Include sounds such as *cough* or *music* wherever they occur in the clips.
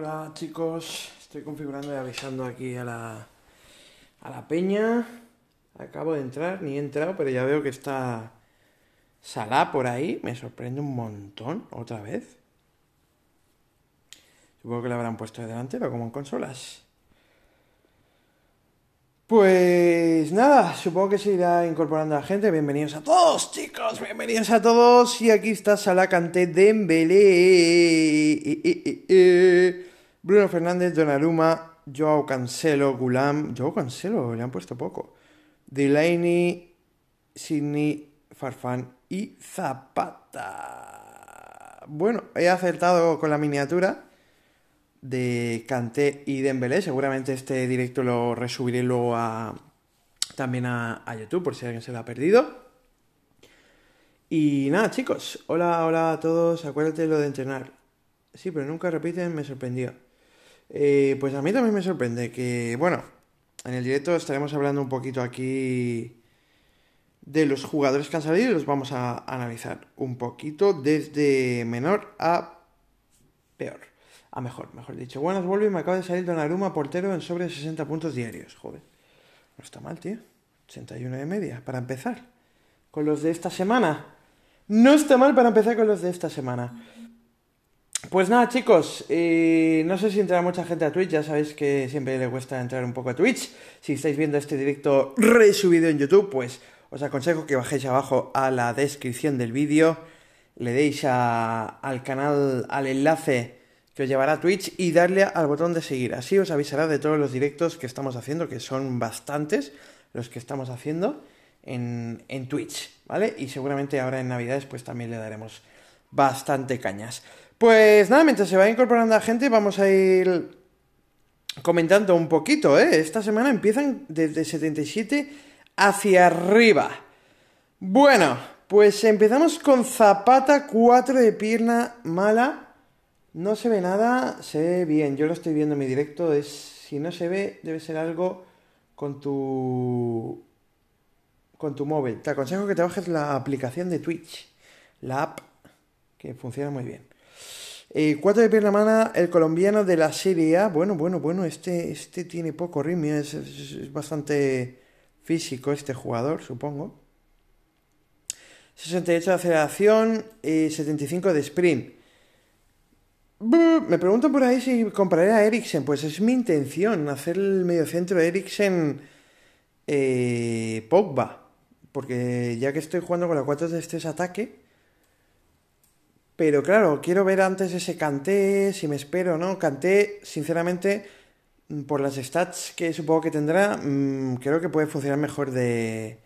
Hola chicos, estoy configurando y avisando aquí a la, a la peña. Acabo de entrar, ni he entrado, pero ya veo que está Salá por ahí. Me sorprende un montón, otra vez. Supongo que la habrán puesto de pero como en consolas. Pues nada, supongo que se irá incorporando a la gente. Bienvenidos a todos, chicos. Bienvenidos a todos. Y aquí está Salacante Dembélé. Eh, eh, eh, Bruno Fernández, Donnarumma, Joao Cancelo, Gulam. Joao Cancelo, le han puesto poco. Delaney, Sidney, Farfán y Zapata. Bueno, he acertado con la miniatura de Kanté y Dembélé. Seguramente este directo lo resubiré luego a, también a, YouTube por si alguien se lo ha perdido. Y nada, chicos. Hola, hola a todos. Acuérdate lo de entrenar. Sí, pero nunca repiten, me sorprendió. Eh, pues a mí también me sorprende que, bueno, en el directo estaremos hablando un poquito aquí de los jugadores que han salido y los vamos a analizar un poquito desde menor a peor a ah, mejor, mejor dicho. Buenas, vuelve y me acaba de salir Donnarumma portero en sobre 60 puntos diarios. Joder, no está mal, tío. 81 de media, para empezar. Con los de esta semana. No está mal para empezar con los de esta semana. Pues nada, chicos, eh, no sé si entrará mucha gente a Twitch, ya sabéis que siempre le cuesta entrar un poco a Twitch. Si estáis viendo este directo resubido en YouTube, pues os aconsejo que bajéis abajo a la descripción del vídeo, le deis al canal, al enlace que os llevará a Twitch y darle al botón de seguir. Así os avisará de todos los directos que estamos haciendo, que son bastantes los que estamos haciendo en, Twitch, ¿vale? Y seguramente ahora en Navidades pues también le daremos bastante cañas. Pues nada, mientras se va incorporando la gente vamos a ir comentando un poquito, ¿eh? Esta semana empiezan desde 77 hacia arriba. Bueno, pues empezamos con Zapata 4 de pierna mala no se ve nada, se ve bien. Yo lo estoy viendo en mi directo. Es, si no se ve, debe ser algo con tu. con tu móvil. Te aconsejo que te bajes la aplicación de Twitch, la app, que funciona muy bien. Eh, cuatro de pierna mano, el colombiano de la Serie A. Bueno, bueno, bueno, este, este tiene poco ritmo, es, bastante físico este jugador, supongo. 68 de aceleración, eh, y 75 de sprint. Me preguntan por ahí si compraré a Eriksen. Pues es mi intención hacer el mediocentro Eriksen eh, Pogba. Porque ya que estoy jugando con la 4 de este ataque. Pero claro, quiero ver antes ese Canté, si me espero, ¿no? Canté, sinceramente, mm, por las stats que supongo que tendrá, mm, creo que puede funcionar mejor de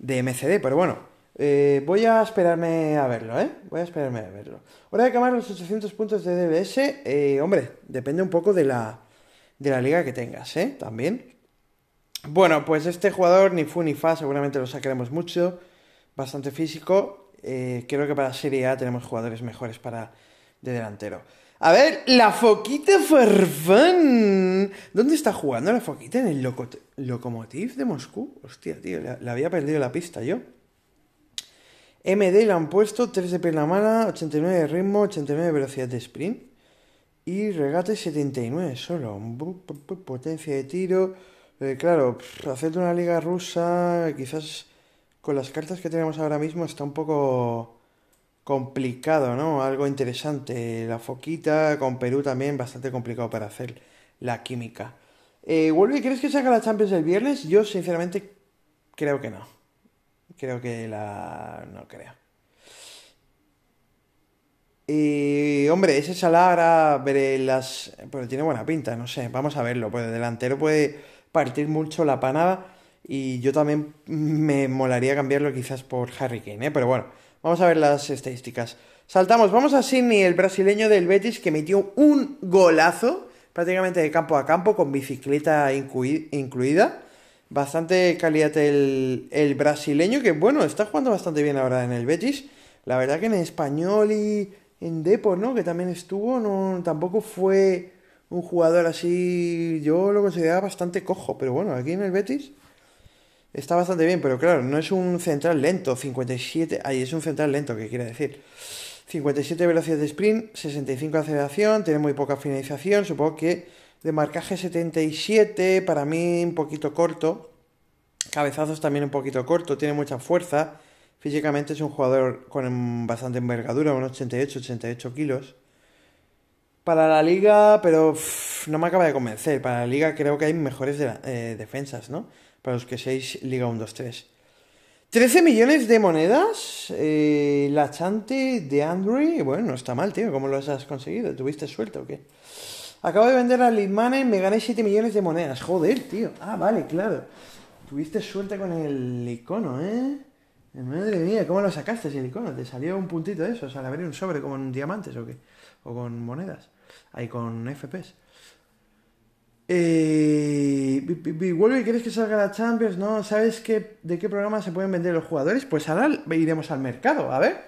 MCD. Pero bueno, eh, voy a esperarme a verlo, ¿eh? Voy a esperarme a verlo. Hora de acabar los 800 puntos de DBS. Eh, hombre, depende un poco de la, de la liga que tengas, ¿eh? También. Bueno, pues este jugador, ni fu ni fa, seguramente lo sacaremos mucho. Bastante físico. Eh, creo que para Serie A tenemos jugadores mejores para de delantero. A ver, la Foquita Farfán. ¿Dónde está jugando la Foquita? ¿En el Locomotiv de Moscú? Hostia, tío, le había perdido la pista yo. MD la han puesto 3 de pierna mala, 89 de ritmo, 89 de velocidad de sprint y regate 79 solo. Potencia de tiro. Eh, claro, hacer una liga rusa quizás con las cartas que tenemos ahora mismo está un poco complicado, ¿no? Algo interesante. La foquita con Perú también bastante complicado para hacer la química. Eh, ¿Wolby, crees que saca la Champions el viernes? Yo sinceramente creo que no. Creo que la. No creo. Y, hombre, ese Salah ahora veré las. Pero tiene buena pinta, no sé. Vamos a verlo. Pues el delantero puede partir mucho la panada. Y yo también me molaría cambiarlo quizás por Harry Kane, ¿eh? Pero bueno, vamos a ver las estadísticas. Saltamos, vamos a Sidney, el brasileño del Betis, que metió un golazo prácticamente de campo a campo con bicicleta incluida bastante calidad el, el, brasileño, que bueno, está jugando bastante bien ahora en el Betis. La verdad que en español y en Depor, ¿no? Que también estuvo, no, tampoco fue un jugador así, yo lo consideraba bastante cojo, pero bueno, aquí en el Betis está bastante bien, pero claro, no es un central lento, 57, ahí es un central lento, que quiere decir? 57 velocidad de sprint, 65 aceleración, tiene muy poca finalización, supongo que de marcaje 77, para mí un poquito corto. Cabezazos también un poquito corto, tiene mucha fuerza. Físicamente es un jugador con em, bastante envergadura, unos 88, 88 kilos. Para la liga, pero no me acaba de convencer. Para la liga creo que hay mejores eh, defensas, ¿no? Para los que seis Liga 1, 2, 3. 13 millones de monedas. Eh, la chante de Andrew. Bueno, no está mal, tío. ¿Cómo lo has conseguido? ¿Tuviste suerte o qué? Acabo de vender a Leadmana y me gané 7 millones de monedas. Joder, tío. Ah, vale, claro. Tuviste suerte con el icono, ¿eh? Madre mía, ¿cómo lo sacaste el icono? ¿Te salió un puntito de eso? O sea, le abrí un sobre con diamantes o qué? O con monedas. Ahí con FPS. Eh, y ¿quieres que salga la Champions? ¿No? ¿Sabes qué, de qué programa se pueden vender los jugadores? Pues ahora iremos al mercado, a ver.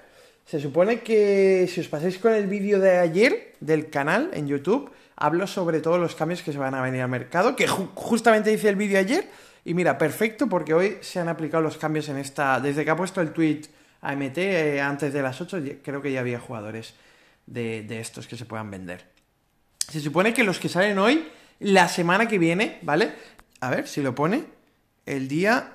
Se supone que si os pasáis con el vídeo de ayer del canal en YouTube, Hablo sobre todos los cambios que se van a venir al mercado, que justamente hice el vídeo ayer. Y mira, perfecto, porque hoy se han aplicado los cambios en esta. Desde que ha puesto el tweet AMT eh, antes de las 8, creo que ya había jugadores de, estos que se puedan vender. Se supone que los que salen hoy, la semana que viene, ¿vale? A ver si lo pone. El día.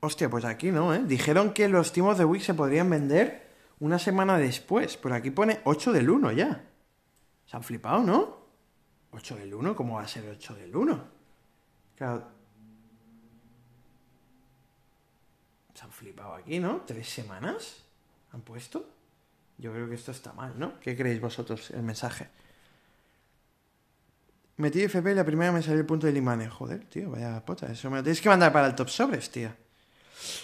Hostia, pues aquí no, ¿eh? Dijeron que los timos de Wix se podrían vender una semana después, por aquí pone 8 del 1 ya. Se han flipado, ¿no? 8 del 1, ¿cómo va a ser 8 del 1? Se han flipado aquí, ¿no? ¿Tres semanas han puesto? Yo creo que esto está mal, ¿no? ¿Qué creéis vosotros el mensaje? Metí FP y la primera me salió el punto de Limane. Joder, tío, vaya pota. Eso me lo tienes que mandar para el top sobres, tío.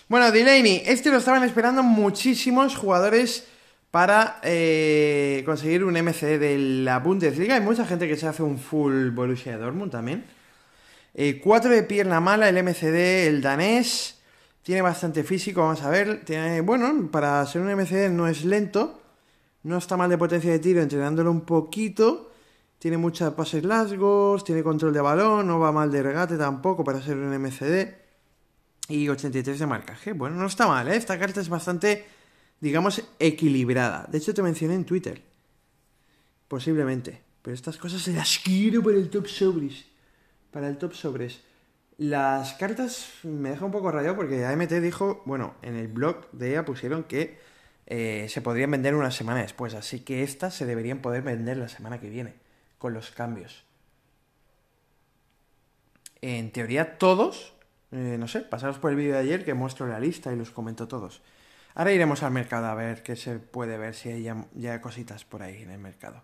Bueno, Delaney, este lo estaban esperando muchísimos jugadores para eh, conseguir un MCD de la Bundesliga. Hay mucha gente que se hace un full Borussia Dortmund también. 4 eh, de pierna mala, el MCD, el danés. Tiene bastante físico, vamos a ver. Tiene, bueno, para ser un MCD no es lento. No está mal de potencia de tiro, entrenándolo un poquito. Tiene muchas pases largos, tiene control de balón, no va mal de regate tampoco para ser un MCD. Y 83 de marcaje. Bueno, no está mal, ¿eh? Esta carta es bastante digamos, equilibrada. De hecho, te mencioné en Twitter. Posiblemente. Pero estas cosas se las quiero para el top sobres. Para el top sobres. Las cartas me deja un poco rayado porque AMT dijo, bueno, en el blog de ella pusieron que eh, se podrían vender una semana después, así que estas se deberían poder vender la semana que viene, con los cambios. En teoría todos, eh, no sé, pasaros por el vídeo de ayer que muestro la lista y los comento todos. Ahora iremos al mercado a ver qué se puede ver, si hay ya, cositas por ahí en el mercado.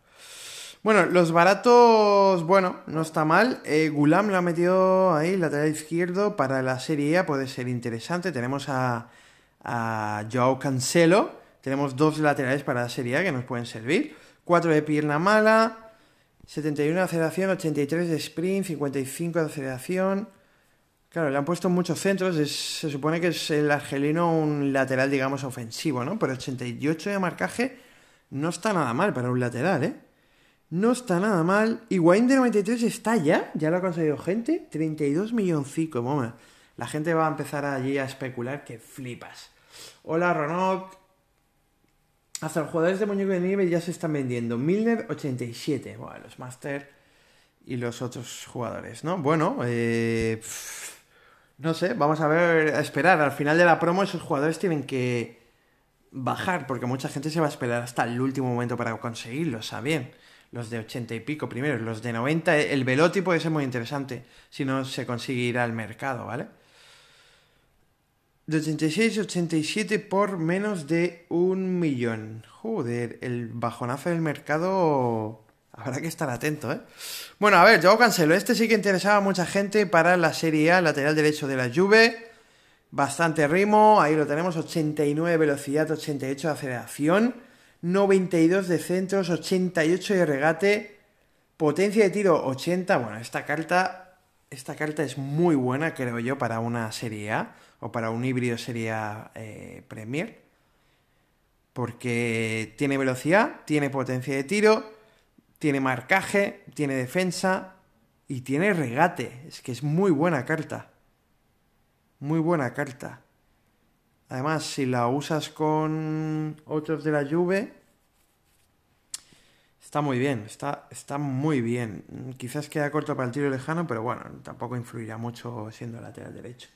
Bueno, los baratos, bueno, no está mal. Eh, Gulam lo ha metido ahí, lateral izquierdo, para la Serie A puede ser interesante. Tenemos a, a Joao Cancelo, tenemos dos laterales para la Serie A que nos pueden servir. Cuatro de pierna mala, 71 de aceleración, 83 de sprint, 55 de aceleración, Claro, le han puesto muchos centros. se supone que es el argelino un lateral, digamos, ofensivo, ¿no? Pero 88 de marcaje no está nada mal para un lateral, ¿eh? No está nada mal. Y Wayne de 93 está ya, ya lo ha conseguido gente. 32 milloncico, La gente va a empezar allí a especular que flipas. Hola, Ronok. Hasta los jugadores de Muñeco de Nieve ya se están vendiendo. Milner, 87. Bueno, los Master y los otros jugadores, ¿no? Bueno, eh... No sé, vamos a ver, a esperar. Al final de la promo esos jugadores tienen que bajar, porque mucha gente se va a esperar hasta el último momento para conseguirlos, bien Los de 80 y pico primero, los de 90, el veloti puede ser muy interesante si no se consigue ir al mercado, ¿vale? De 86 87 por menos de un millón. Joder, el bajonazo del mercado Habrá que estar atento, ¿eh? Bueno, a ver, yo Cancelo. Este sí que interesaba a mucha gente para la Serie A, lateral derecho de la Juve. Bastante ritmo, ahí lo tenemos, 89 velocidad, 88 de aceleración, 92 de centros, 88 de regate, potencia de tiro 80. Bueno, esta carta, esta carta es muy buena, creo yo, para una Serie A o para un híbrido Serie A eh, Premier. Porque tiene velocidad, tiene potencia de tiro, tiene marcaje, tiene defensa y tiene regate. Es que es muy buena carta. Muy buena carta. Además, si la usas con otros de la Juve, está muy bien, está, está muy bien. Quizás queda corto para el tiro lejano, pero bueno, tampoco influirá mucho siendo lateral derecho.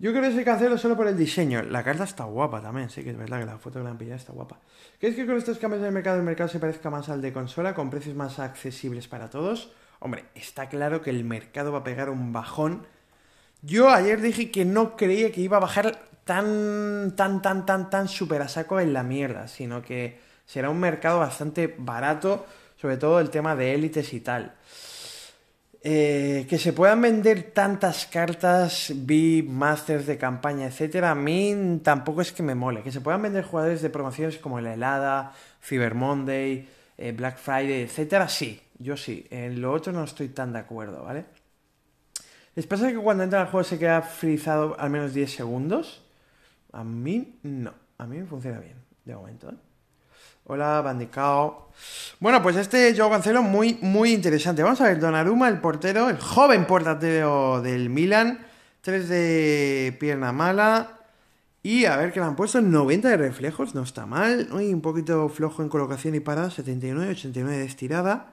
Yo creo que se cancelo solo por el diseño. La carta está guapa también, sí que es verdad que la foto que la han pillado está guapa. es que con estos cambios del mercado, el mercado se parezca más al de consola, con precios más accesibles para todos? Hombre, está claro que el mercado va a pegar un bajón. Yo ayer dije que no creía que iba a bajar tan, tan, tan, tan, tan súper a saco en la mierda, sino que será un mercado bastante barato, sobre todo el tema de élites y tal. Eh, que se puedan vender tantas cartas, VIP, masters de campaña, etcétera, a mí tampoco es que me mole. Que se puedan vender jugadores de promociones como la helada, Cyber Monday, eh, Black Friday, etcétera, sí, yo sí. En lo otro no estoy tan de acuerdo, ¿vale? ¿Les pasa que cuando entra al juego se queda frizado al menos 10 segundos? A mí no, a mí me funciona bien, de momento, ¿eh? Hola, Bandicao. Bueno, pues este Joao Cancelo muy, muy interesante. Vamos a ver, Donnarumma, el portero, el joven portero del Milan. 3 de pierna mala. Y a ver que le han puesto 90 de reflejos, no está mal. Uy, un poquito flojo en colocación y parada, 79, 89 de estirada.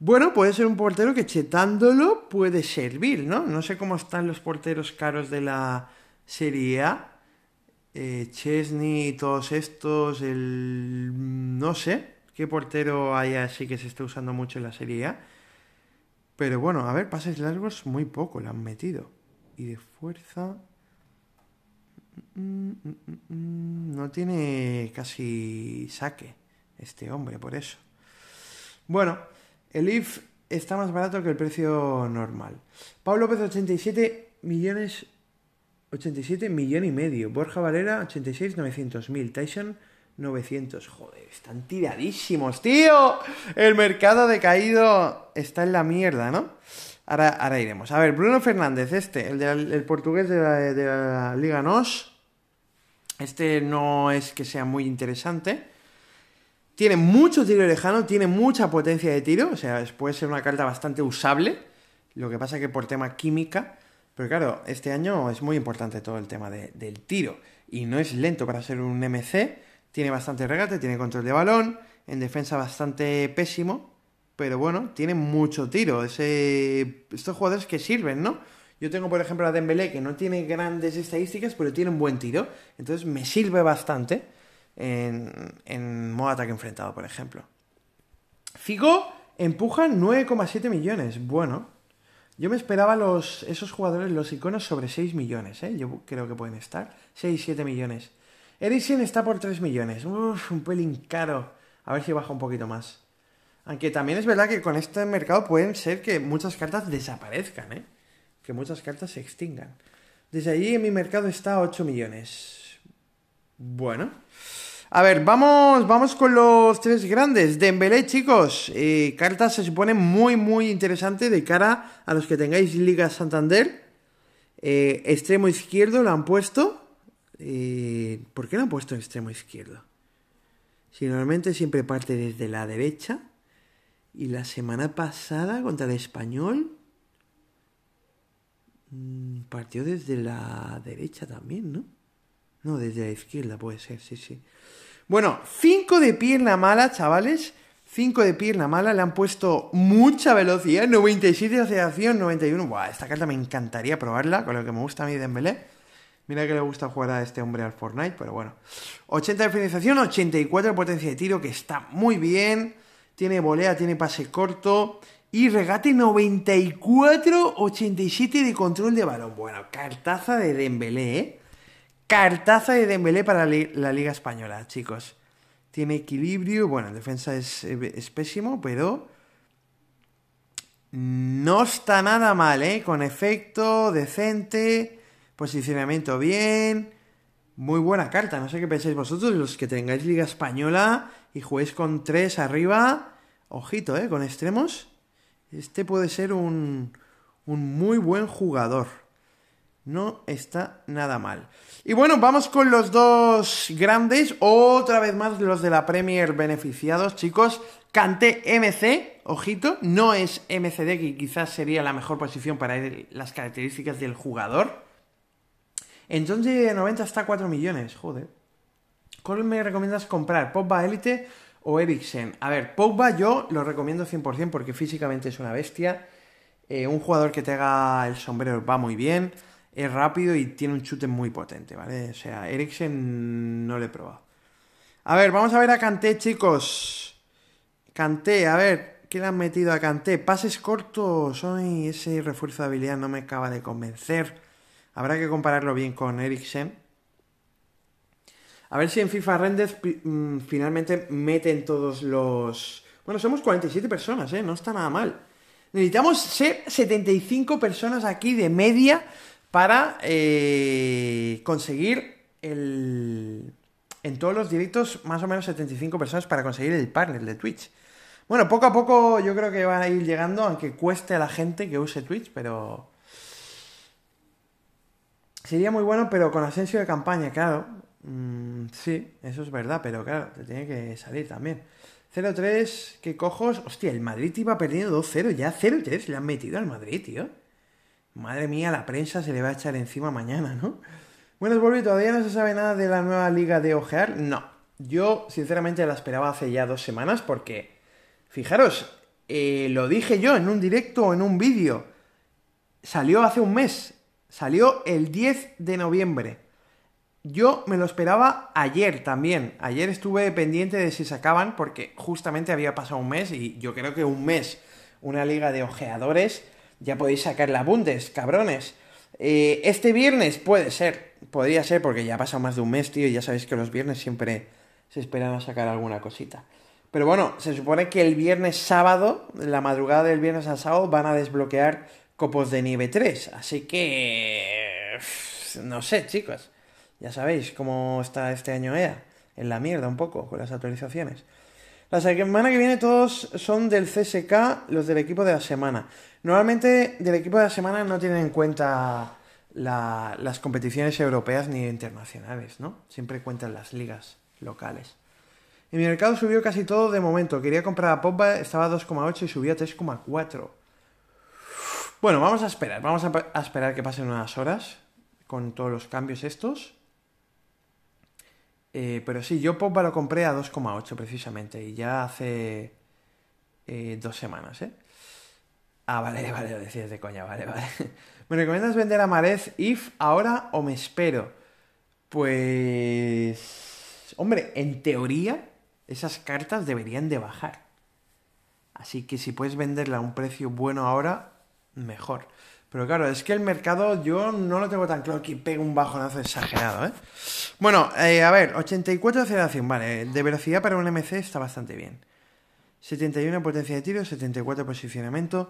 Bueno, puede ser un portero que chetándolo puede servir, ¿no? No sé cómo están los porteros caros de la Serie A. Eh, Chesney todos estos, el... no sé qué portero hay así que se está usando mucho en la Serie A. Pero bueno, a ver, pases largos muy poco le han metido. Y de fuerza... No tiene casi saque este hombre, por eso. Bueno, el IF está más barato que el precio normal. Pablo López, 87 millones 87 millón y medio. Borja Valera, 86, 900 mil. Tyson, 900. Joder, están tiradísimos, tío. El mercado decaído. Está en la mierda, ¿no? Ahora, iremos. A ver, Bruno Fernández, este, el, portugués de la, de la, Liga NOS. Este no es que sea muy interesante. Tiene mucho tiro lejano, tiene mucha potencia de tiro. O sea, puede ser una carta bastante usable. Lo que pasa que por tema química pero claro, este año es muy importante todo el tema del tiro. Y no es lento para ser un MC. Tiene bastante regate, tiene control de balón. En defensa bastante pésimo. Pero bueno, tiene mucho tiro. Ese... Estos jugadores que sirven, ¿no? Yo tengo, por ejemplo, a Dembélé, que no tiene grandes estadísticas, pero tiene un buen tiro. Entonces me sirve bastante en, en modo ataque enfrentado, por ejemplo. Figo empuja 9,7 millones. Bueno, yo me esperaba los, esos jugadores, los iconos, sobre 6 millones, ¿eh? Yo creo que pueden estar. 6, 7 millones. Edison está por 3 millones. Uf, un pelín caro. A ver si baja un poquito más. Aunque también es verdad que con este mercado pueden ser que muchas cartas desaparezcan, ¿eh? Que muchas cartas se extingan. Desde allí en mi mercado está a 8 millones. Bueno. A ver, vamos, vamos con los tres grandes. Dembélé, chicos, eh, carta se supone muy, muy interesante de cara a los que tengáis Liga Santander. Eh, extremo izquierdo lo han puesto. Eh, ¿Por qué lo han puesto en extremo izquierdo? Si normalmente siempre parte desde la derecha. Y la semana pasada contra el español mm, partió desde la derecha también, ¿no? No, desde la izquierda puede ser, sí, sí. Bueno, 5 de pierna mala, chavales. 5 de pierna mala, le han puesto mucha velocidad, 97 de aceleración, 91. Buah, esta carta me encantaría probarla, con lo que me gusta a mí Dembélé. Mira que le gusta jugar a este hombre al Fortnite, pero bueno. 80 de finalización, 84 de potencia de tiro, que está muy bien. Tiene volea, tiene pase corto. Y regate 94, 87 de control de balón. Bueno, cartaza de Dembélé, ¿eh? Cartaza de Dembélé para la Liga Española, chicos. Tiene equilibrio, bueno, defensa es, pésimo, pero no está nada mal, ¿eh? Con efecto, decente, posicionamiento bien. Muy buena carta, no sé qué pensáis vosotros, los que tengáis Liga Española y juguéis con tres arriba, ojito, ¿eh? Con extremos. Este puede ser un, un muy buen jugador. No está nada mal. Y bueno, vamos con los dos grandes, otra vez más los de la Premier beneficiados, chicos. Canté MC, ojito, no es MCD, que quizás sería la mejor posición para las características del jugador. En de 90 está 4 millones, joder. ¿Cuál me recomiendas comprar? ¿Pogba Elite o Eriksen? A ver, Pogba yo lo recomiendo 100% porque físicamente es una bestia. Eh, un jugador que te haga el sombrero va muy bien es rápido y tiene un chute muy potente, ¿vale? O sea, Eriksen no le he probado. A ver, vamos a ver a Canté chicos. Canté a ver, ¿qué le han metido a Canté Pases cortos, hoy ese refuerzo de habilidad no me acaba de convencer. Habrá que compararlo bien con Eriksen. A ver si en FIFA Rendez mm, finalmente meten todos los... Bueno, somos 47 personas, ¿eh? No está nada mal. Necesitamos ser 75 personas aquí de media para eh, conseguir el... En todos los directos, más o menos 75 personas para conseguir el partner de Twitch. Bueno, poco a poco yo creo que van a ir llegando, aunque cueste a la gente que use Twitch, pero... Sería muy bueno, pero con ascenso de campaña, claro. Mm, sí, eso es verdad, pero claro, te tiene que salir también. 0-3, ¿qué cojos? Hostia, el Madrid iba perdiendo 2-0, ya 0-3 le han metido al Madrid, tío. Madre mía, la prensa se le va a echar encima mañana, ¿no? Bueno, Volvi, ¿todavía no se sabe nada de la nueva liga de Ojear? No. Yo, sinceramente, la esperaba hace ya dos semanas porque, fijaros, eh, lo dije yo en un directo o en un vídeo. Salió hace un mes. Salió el 10 de noviembre. Yo me lo esperaba ayer también. Ayer estuve pendiente de si sacaban porque justamente había pasado un mes y yo creo que un mes una liga de ojeadores ya podéis sacar la Bundes, cabrones. Eh, este viernes puede ser, podría ser, porque ya ha pasado más de un mes, tío, y ya sabéis que los viernes siempre se esperan a sacar alguna cosita. Pero bueno, se supone que el viernes sábado, la madrugada del viernes al sábado, van a desbloquear Copos de Nieve 3. Así que... No sé, chicos. Ya sabéis cómo está este año EA. En la mierda un poco con las actualizaciones. La semana que viene todos son del CSK, los del equipo de la semana. Normalmente del equipo de la semana no tienen en cuenta las competiciones europeas ni internacionales, ¿no? Siempre cuentan las ligas locales. En mi mercado subió casi todo de momento. Quería comprar a Popba, estaba a 2,8 y subía a 3,4. Bueno, vamos a esperar. Vamos a esperar que pasen unas horas con todos los cambios estos. Eh, pero sí, yo Popa lo compré a 2,8 precisamente y ya hace eh, dos semanas, ¿eh? Ah, vale, *laughs* vale, lo decías de coña, vale, vale. *laughs* ¿Me recomiendas vender a Marez if ahora o me espero? Pues... Hombre, en teoría esas cartas deberían de bajar. Así que si puedes venderla a un precio bueno ahora, mejor. Pero claro, es que el mercado yo no lo tengo tan claro que pegue un bajonazo exagerado, ¿eh? Bueno, eh, a ver, 84 de aceleración, vale, de velocidad para un MC está bastante bien. 71 potencia de tiro, 74 posicionamiento,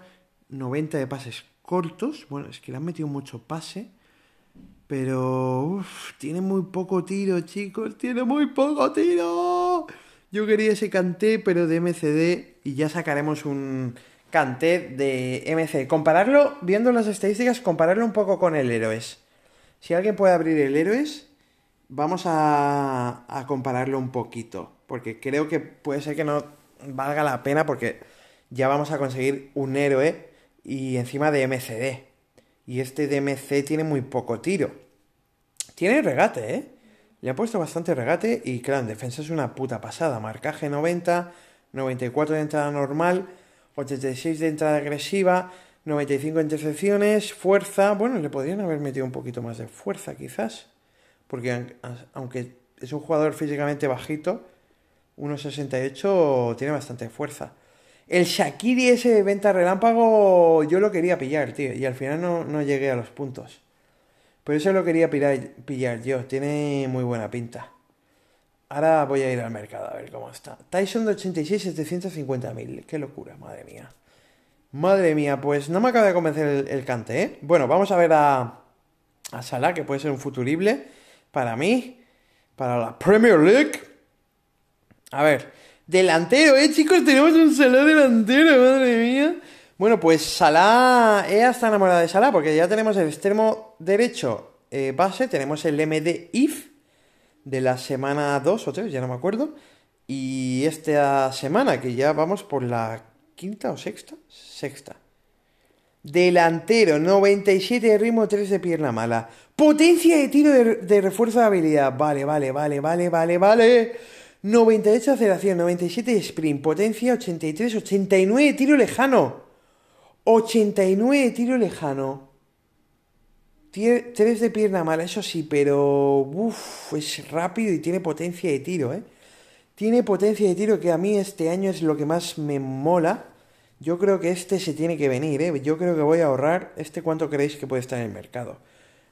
90 de pases cortos. Bueno, es que le han metido mucho pase. Pero, uff, tiene muy poco tiro, chicos. Tiene muy poco tiro. Yo quería ese canté, pero de MCD. Y ya sacaremos un, de MC. Compararlo, viendo las estadísticas, compararlo un poco con el Héroes. Si alguien puede abrir el Héroes, vamos a, compararlo un poquito. Porque creo que puede ser que no valga la pena porque ya vamos a conseguir un héroe y encima de MCD. Y este de tiene muy poco tiro. Tiene regate, ¿eh? Le ha puesto bastante regate y claro, en defensa es una puta pasada. Marcaje 90, 94 de entrada normal, 86 pues de entrada agresiva, 95 intercepciones, fuerza. Bueno, le podrían haber metido un poquito más de fuerza quizás, porque aunque es un jugador físicamente bajito, 1,68 tiene bastante fuerza. El Shakiri ese de venta relámpago yo lo quería pillar, tío, y al final no, no llegué a los puntos. Pero eso lo quería pillar yo, tiene muy buena pinta. Ahora voy a ir al mercado a ver cómo está. Tyson de 86, 750.000. Qué locura, madre mía. Madre mía, pues no me acaba de convencer el, cante, ¿eh? Bueno, vamos a ver a, a Salah, que puede ser un futurible para mí, para la Premier League. A ver, delantero, ¿eh, chicos? Tenemos un Salah delantero, madre mía. Bueno, pues Salah, EA está enamorada de Salah, porque ya tenemos el extremo derecho eh, base, tenemos el MD IF de la semana 2 o 3, ya no me acuerdo. Y esta semana, que ya vamos por la quinta o sexta, sexta. Delantero, 97 de ritmo, 3 de pierna mala. Potencia de tiro de, refuerzo de habilidad. Vale, vale, vale, vale, vale, vale. 98 aceleración, 97 de sprint, potencia 83, 89 de tiro lejano. 89 de tiro lejano. Tiene tres de pierna mala, eso sí, pero es rápido y tiene potencia de tiro, ¿eh? Tiene potencia de tiro que a mí este año es lo que más me mola. Yo creo que este se tiene que venir, ¿eh? Yo creo que voy a ahorrar. ¿Este cuánto creéis que puede estar en el mercado?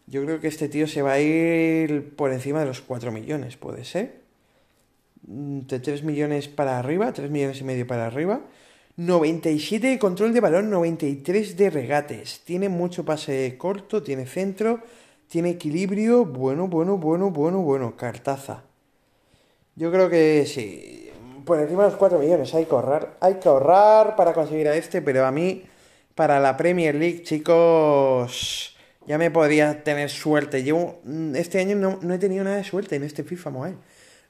Yo creo que este tío se va a ir por encima de los 4 millones, puede ser. Mm, de 3 millones para arriba, 3 millones y medio para arriba. 97 de control de balón, 93 de regates. Tiene mucho pase corto, tiene centro, tiene equilibrio. Bueno, bueno, bueno, bueno, bueno. Cartaza. Yo creo que sí. Por encima de los 4 millones hay que ahorrar. Hay que ahorrar para conseguir a este, pero a mí, para la Premier League, chicos, ya me podría tener suerte. Llevo. Mm, este año no, he tenido nada de suerte en este FIFA Mobile.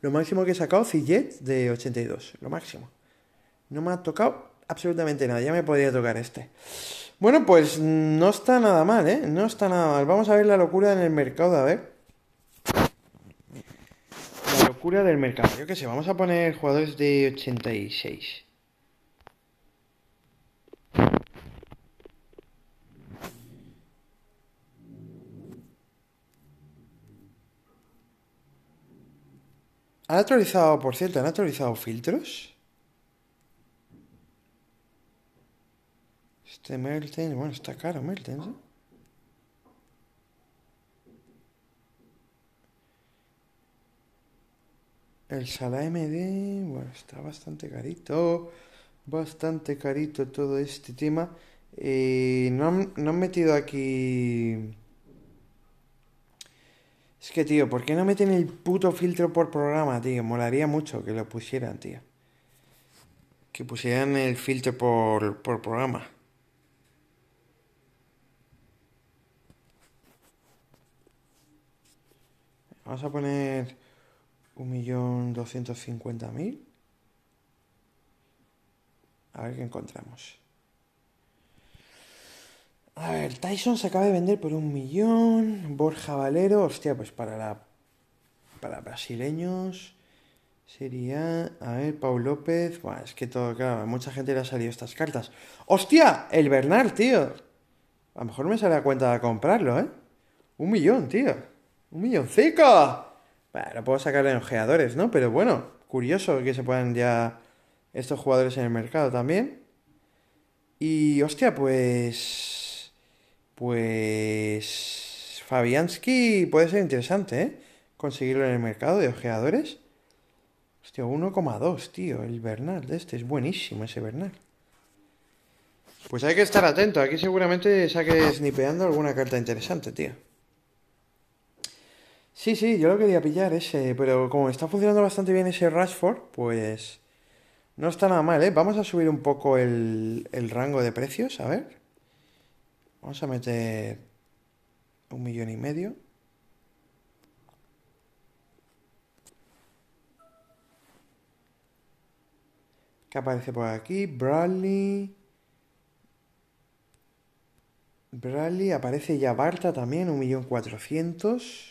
Lo máximo que he sacado, Fillet de 82. Lo máximo. No me ha tocado absolutamente nada. Ya me podría tocar este. Bueno, pues mm, no está nada mal, ¿eh? No está nada mal. Vamos a ver la locura en el mercado, a ver. La locura del mercado. Yo qué sé, vamos a poner jugadores de 86. ¿Han actualizado, por cierto, han actualizado filtros? Este Meltens, bueno, está caro Meltens El Sala MD, bueno, está bastante carito. Bastante carito todo este tema. Y eh, no han, no metido aquí... Es que, tío, ¿por qué no meten el puto filtro por programa, tío? Molaría mucho que lo pusieran, tío. Que pusieran el filtro por, por programa. Vamos a poner 1.250.000. A ver qué encontramos. A ver, Tyson se acaba de vender por un millón. Borja Valero, hostia, pues para la. Para brasileños. Sería. A ver, Paul López. Buah, es que todo, claro, mucha gente le ha salido estas cartas. ¡Hostia! El Bernard, tío. A lo mejor me sale a cuenta de comprarlo, ¿eh? Un millón, tío. ¿Un milloncico? Bueno, lo puedo sacar en ojeadores, ¿no? Pero bueno, curioso que se puedan ya estos jugadores en el mercado también. Y hostia, pues... Pues... Fabianski puede ser interesante, ¿eh? Conseguirlo en el mercado de ojeadores. Hostia, 1,2, tío. El Bernal de este es buenísimo, ese Bernal. Pues hay que estar atento. Aquí seguramente saques snipeando alguna carta interesante, tío. Sí, sí, yo lo quería pillar ese, pero como está funcionando bastante bien ese Rashford, pues no está nada mal, ¿eh? Vamos a subir un poco el, el rango de precios, a ver. Vamos a meter un millón y medio. ¿Qué aparece por aquí? Bradley. Bradley, aparece ya Barta también, un millón cuatrocientos.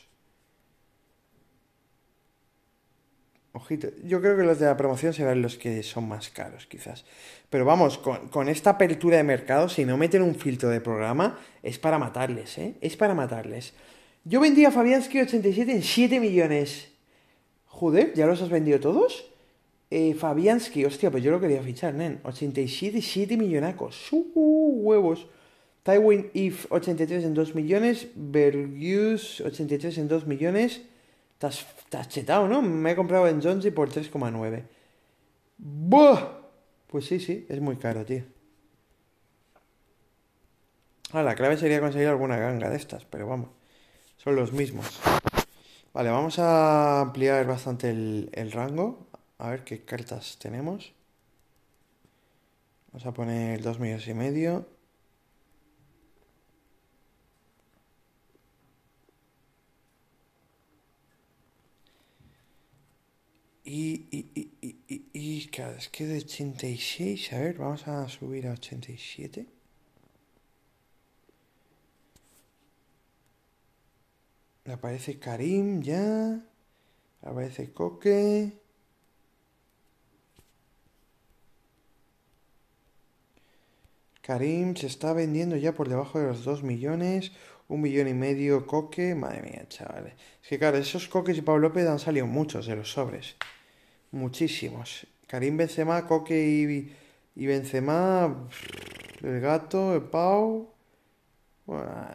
Ojito, yo creo que los de la promoción serán los que son más caros, quizás. Pero vamos, con, esta apertura de mercado, si no meten un filtro de programa, es para matarles, ¿eh? Es para matarles. Yo vendí a Fabianski 87 en 7 millones. Joder, ¿ya los has vendido todos? Eh, Fabianski, hostia, pues yo lo quería fichar, nen. 87, 7 millonacos. Uh, huevos. Tywin If, 83 en 2 millones. Bergius, 83 en 2 millones. Estás, estás chetado, ¿no? Me he comprado en Jonesy por 3,9. ¡Buah! Pues sí, sí, es muy caro, tío. Ah, la clave sería conseguir alguna ganga de estas, pero vamos, son los mismos. Vale, vamos a ampliar bastante el, el rango. A ver qué cartas tenemos. Vamos a poner dos millones y medio. Y, y, y, y, y cada es que de 86, a ver, vamos a subir a 87. Aparece Karim ya. Aparece Coque. Karim se está vendiendo ya por debajo de los 2 millones. Un millón y medio Coque. Madre mía, chavales. Es que claro, esos Coques y Pablo López han salido muchos de los sobres. Muchísimos. Karim Benzema, Coque y, Benzema, el gato, el Pau.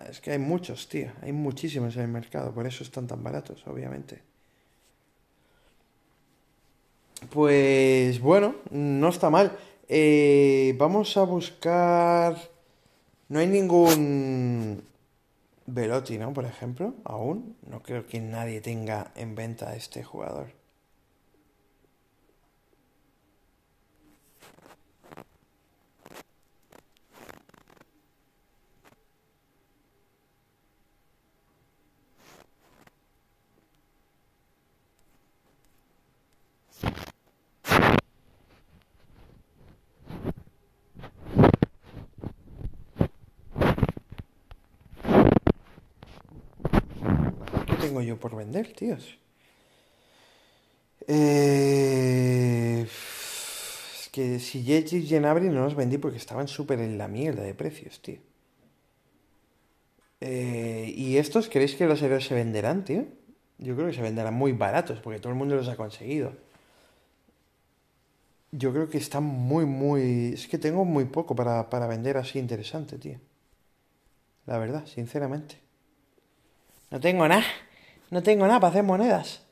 es que hay muchos, tío. Hay muchísimos en el mercado. Por eso están tan baratos, obviamente. Pues bueno, no está mal. Eh, vamos a buscar. No hay ningún. Velotti, ¿no? Por ejemplo, aún. No creo que nadie tenga en venta este jugador. yo por vender, tíos? Eh, es que si Jets y Genabri no los vendí porque estaban súper en la mierda de precios, tío. Eh, ¿Y estos creéis que los héroes se venderán, tío? Yo creo que se venderán muy baratos porque todo el mundo los ha conseguido. Yo creo que están muy, muy... Es que tengo muy poco para, para vender así interesante, tío. La verdad, sinceramente. No tengo nada. No tengo nada para hacer monedas.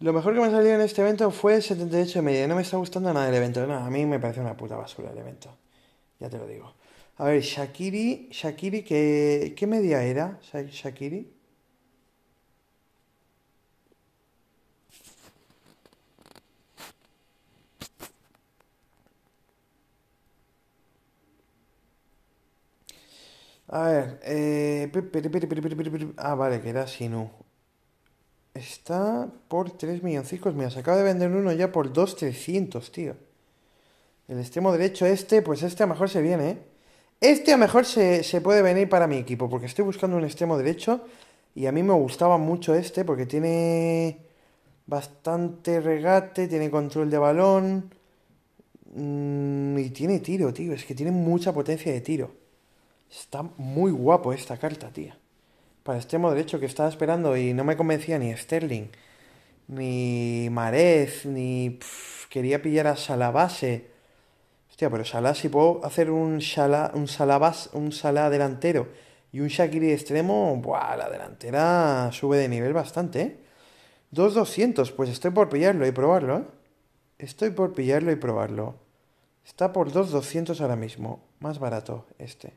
Lo mejor que me ha salido en este evento fue el 78 de media. No me está gustando nada el evento. nada. a mí me parece una puta basura el evento. Ya te lo digo. A ver, Shakiri, Shakiri, ¿qué, qué media era? Shakiri. A ver, eh... Ah, vale, que era Sinu. Está por 3 milloncicos. Mira, se acaba de vender uno ya por 2.300, tío. El extremo derecho este, pues este a lo mejor se viene, ¿eh? Este a lo mejor se, se, puede venir para mi equipo, porque estoy buscando un extremo derecho y a mí me gustaba mucho este porque tiene bastante regate, tiene control de balón mm, y tiene tiro, tío. Es que tiene mucha potencia de tiro. Está muy guapo esta carta, tía. Para extremo derecho que estaba esperando y no me convencía ni Sterling, ni Marez, ni. quería pillar a base Hostia, pero Salah, si puedo hacer un Salah, un Salabas, un Salah delantero y un Shakiri extremo, buah, la delantera sube de nivel bastante, ¿eh? 2200, pues estoy por pillarlo y probarlo, ¿eh? Estoy por pillarlo y probarlo. Está por 2200 ahora mismo, más barato este.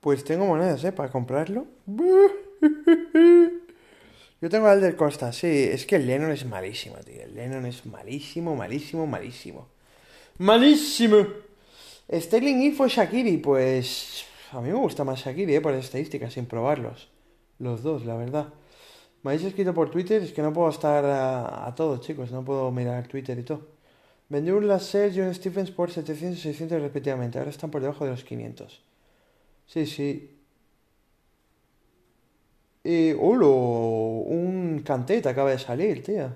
Pues tengo monedas, ¿eh? Para comprarlo. *laughs* Yo tengo al del Costa, sí. Es que el Lennon es malísimo, tío. El Lennon es malísimo, malísimo, malísimo. ¡Malísimo! Sterling Info Shakiri, pues. A mí me gusta más Shakiri, ¿eh? Por estadísticas, sin probarlos. Los dos, la verdad. Me habéis escrito por Twitter, es que no puedo estar a, todos, chicos. No puedo mirar Twitter y todo. Vendió un Laser y un Stephens por 700 y 600 respectivamente. Ahora están por debajo de los 500. Sí, sí. Y, eh, holo, un canté te acaba de salir, tía.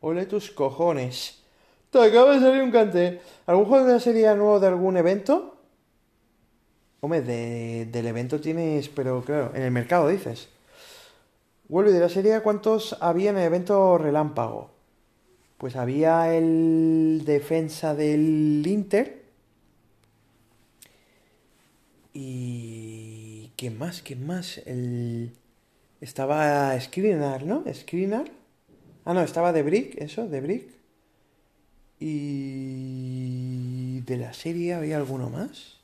Ole tus cojones. Te acaba de salir un canté! ¿Algún juego de la serie nuevo de algún evento? Hombre, del evento tienes, pero claro, en el mercado dices. Vuelve de la serie, ¿cuántos había en el evento relámpago? Pues había el defensa del Inter y. ¿Qué más? ¿Qué más? El... Estaba Screenar, ¿no? Screenar. Ah, no, estaba The Brick, eso, The Brick. Y. De la serie había alguno más.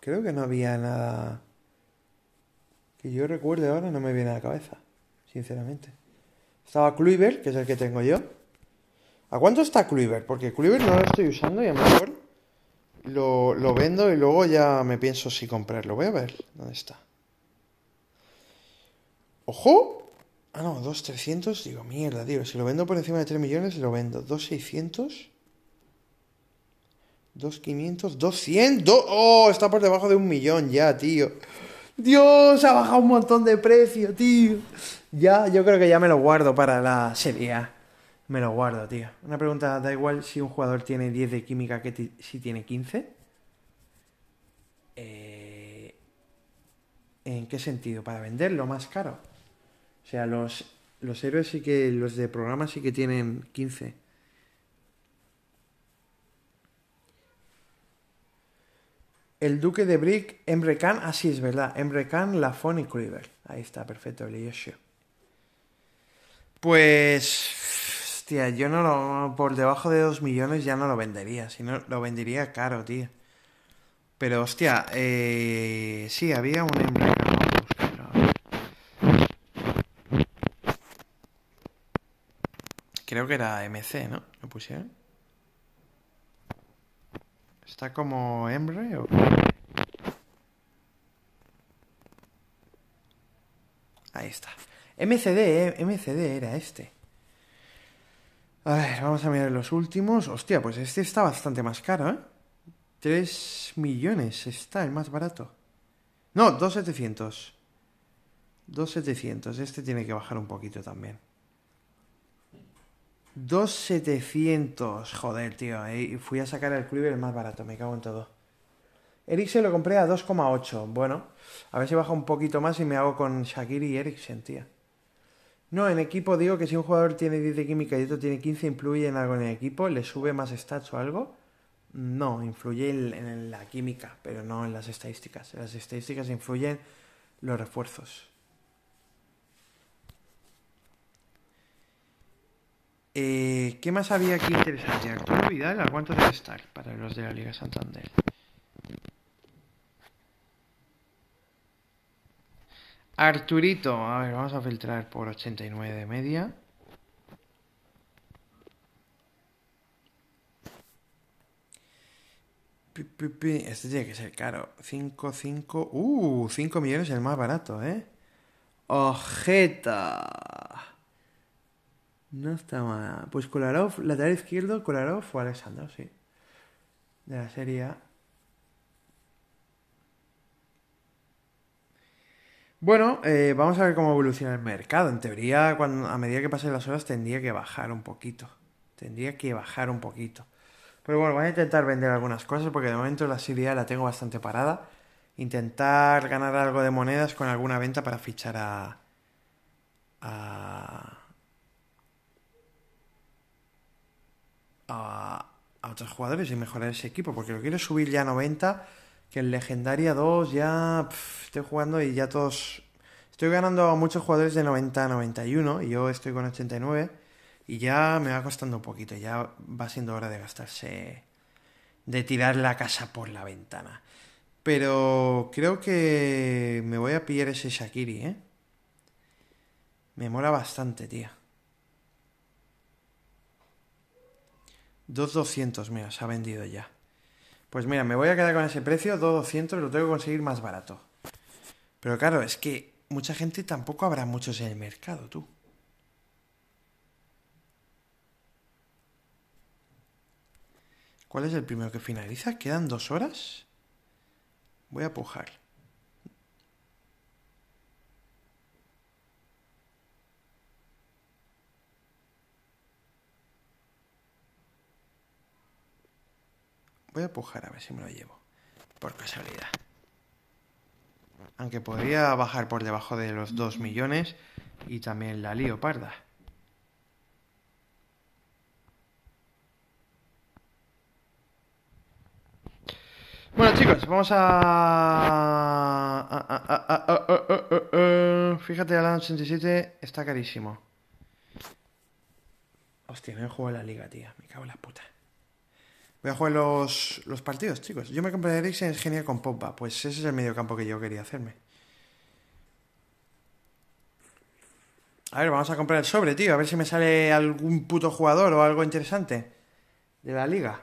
Creo que no había nada. Que yo recuerde ahora, no me viene a la cabeza, sinceramente. Estaba Kluivert, que es el que tengo yo. ¿A cuánto está Kluivert? Porque Kluivert no lo estoy usando y a lo mejor lo, vendo y luego ya me pienso si comprarlo. Voy a ver dónde está. ¡Ojo! Ah, no, 2.300. Digo, mierda, tío. Si lo vendo por encima de 3 millones, lo vendo. 2.600. 2.500. 200. ¡Oh! Está por debajo de un millón ya, tío. Dios, ha bajado un montón de precio, tío. Ya, yo creo que ya me lo guardo para la serie me lo guardo, tío. Una pregunta, ¿da igual si un jugador tiene 10 de química que si tiene 15? Eh, ¿En qué sentido? ¿Para venderlo más caro? O sea, los, los héroes sí que, los de programa sí que tienen 15. El duque de Brick, Emre Khan, así ah, es verdad, Emre Khan, Lafon y river Ahí está, perfecto, Leioshio. Pues Hostia, yo no lo. Por debajo de 2 millones ya no lo vendería, sino lo vendería caro, tío. Pero hostia, eh, sí, había un emblema. Creo que era MC, ¿no? Lo pusieron. ¿Está como Embre o.? Ahí está. MCD, eh, MCD era este. A ver, vamos a mirar los últimos. Hostia, pues este está bastante más caro, ¿eh? 3 millones está el más barato. No, 2,700. 2,700. Este tiene que bajar un poquito también. 2,700. Joder, tío. Eh, y Fui a sacar el club el más barato. Me cago en todo. Eriksen lo compré a 2,8. Bueno, a ver si baja un poquito más y me hago con Shakiri y Eriksen, sentía. No, en equipo digo que si un jugador tiene 10 de química y otro tiene 15, ¿influye en algo en el equipo? ¿Le sube más stats o algo? No, influye en la química, pero no en las estadísticas. En las estadísticas influyen los refuerzos. Eh, ¿Qué más había aquí interesante? Arturo Vidal, ¿a cuánto debe estar para los de la Liga Santander? Arturito, a ver, vamos a filtrar por 89 de media. Este tiene que ser caro. 5, 5. Uh, 5 millones es el más barato, ¿eh? Ojeta. No está mal. Pues Kolarov, lateral izquierdo, Kolarov o Alexandro, sí. De la serie Bueno, eh, vamos a ver cómo evoluciona el mercado. En teoría, cuando, a medida que pasen las horas, tendría que bajar un poquito. Tendría que bajar un poquito. Pero bueno, voy a intentar vender algunas cosas porque de momento la Siria la tengo bastante parada. Intentar ganar algo de monedas con alguna venta para fichar a. a. a, a otros jugadores y mejorar ese equipo porque lo quiero subir ya a 90 que en Legendaria 2 ya estoy jugando y ya todos... Estoy ganando a muchos jugadores de 90 a 91 y yo estoy con 89 y ya me va costando un poquito, ya va siendo hora de gastarse, de tirar la casa por la ventana. Pero creo que me voy a pillar ese Shakiri, ¿eh? Me mola bastante, tío. 2200, mira, se ha vendido ya. Pues mira, me voy a quedar con ese precio, 2.200, lo tengo que conseguir más barato. Pero claro, es que mucha gente tampoco habrá muchos en el mercado, tú. ¿Cuál es el primero que finaliza? ¿Quedan dos horas? Voy a pujar. Voy a pujar a ver si me lo llevo. Por casualidad. Aunque podría bajar por debajo de los 2 millones y también la lío parda. Bueno chicos, vamos a... Fíjate, Alan 87 está carísimo. Hostia, no he jugado la liga, tía. Me cago en la puta. Voy a jugar los, los partidos, chicos. Yo me compré de Eriksen, con pompa. Pues ese es el medio campo que yo quería hacerme. A ver, vamos a comprar el sobre, tío. A ver si me sale algún puto jugador o algo interesante de la liga.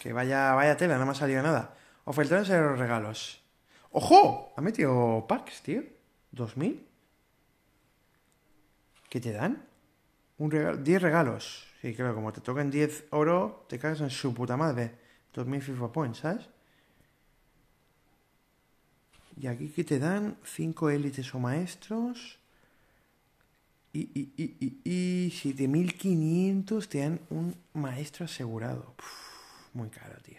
Que vaya, vaya tela, no me ha salido nada. Ofertones de los regalos. ¡Ojo! Ha metido packs, tío. mil? ¿Qué te dan? Un regalo, 10 regalos. Y claro, como te toquen 10 oro, te cagas en su puta madre. 2000 FIFA points, ¿sabes? Y aquí que te dan 5 élites o maestros. Y, y, y, y, 7500 te dan un maestro asegurado. muy caro, tío.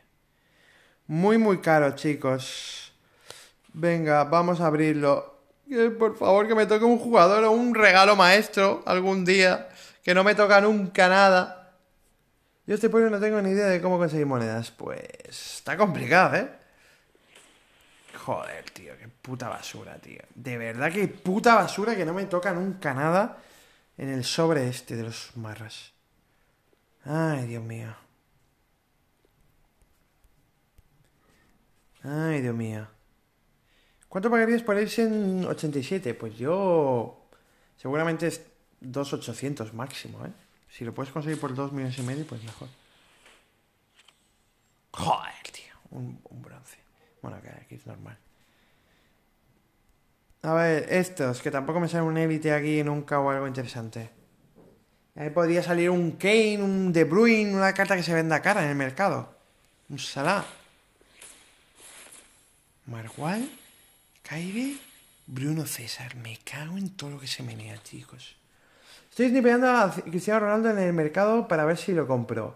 Muy, muy caro, chicos. Venga, vamos a abrirlo. Por favor, que me toque un jugador o un regalo maestro algún día que no me toca nunca nada. Yo este pueblo no tengo ni idea de cómo conseguir monedas. Pues está complicado, ¿eh? Joder, tío, qué puta basura, tío. De verdad, qué puta basura que no me toca nunca nada en el sobre este de los marras. Ay, Dios mío. Ay, Dios mío. ¿Cuánto pagarías por irse en 87? Pues yo... Seguramente 2.800 máximo, ¿eh? Si lo puedes conseguir por 2 millones y medio, pues mejor. Joder, tío. Un, bronce. Bueno, que aquí es normal. A ver, estos, que tampoco me sale un élite aquí nunca o algo interesante. Ahí podría salir un Kane, un De Bruyne, una carta que se venda cara en el mercado. Un sala Margual, Kaibe. Bruno César. Me cago en todo lo que se menea, chicos. Estoy snipeando a Cristiano Ronaldo en el mercado para ver si lo compro.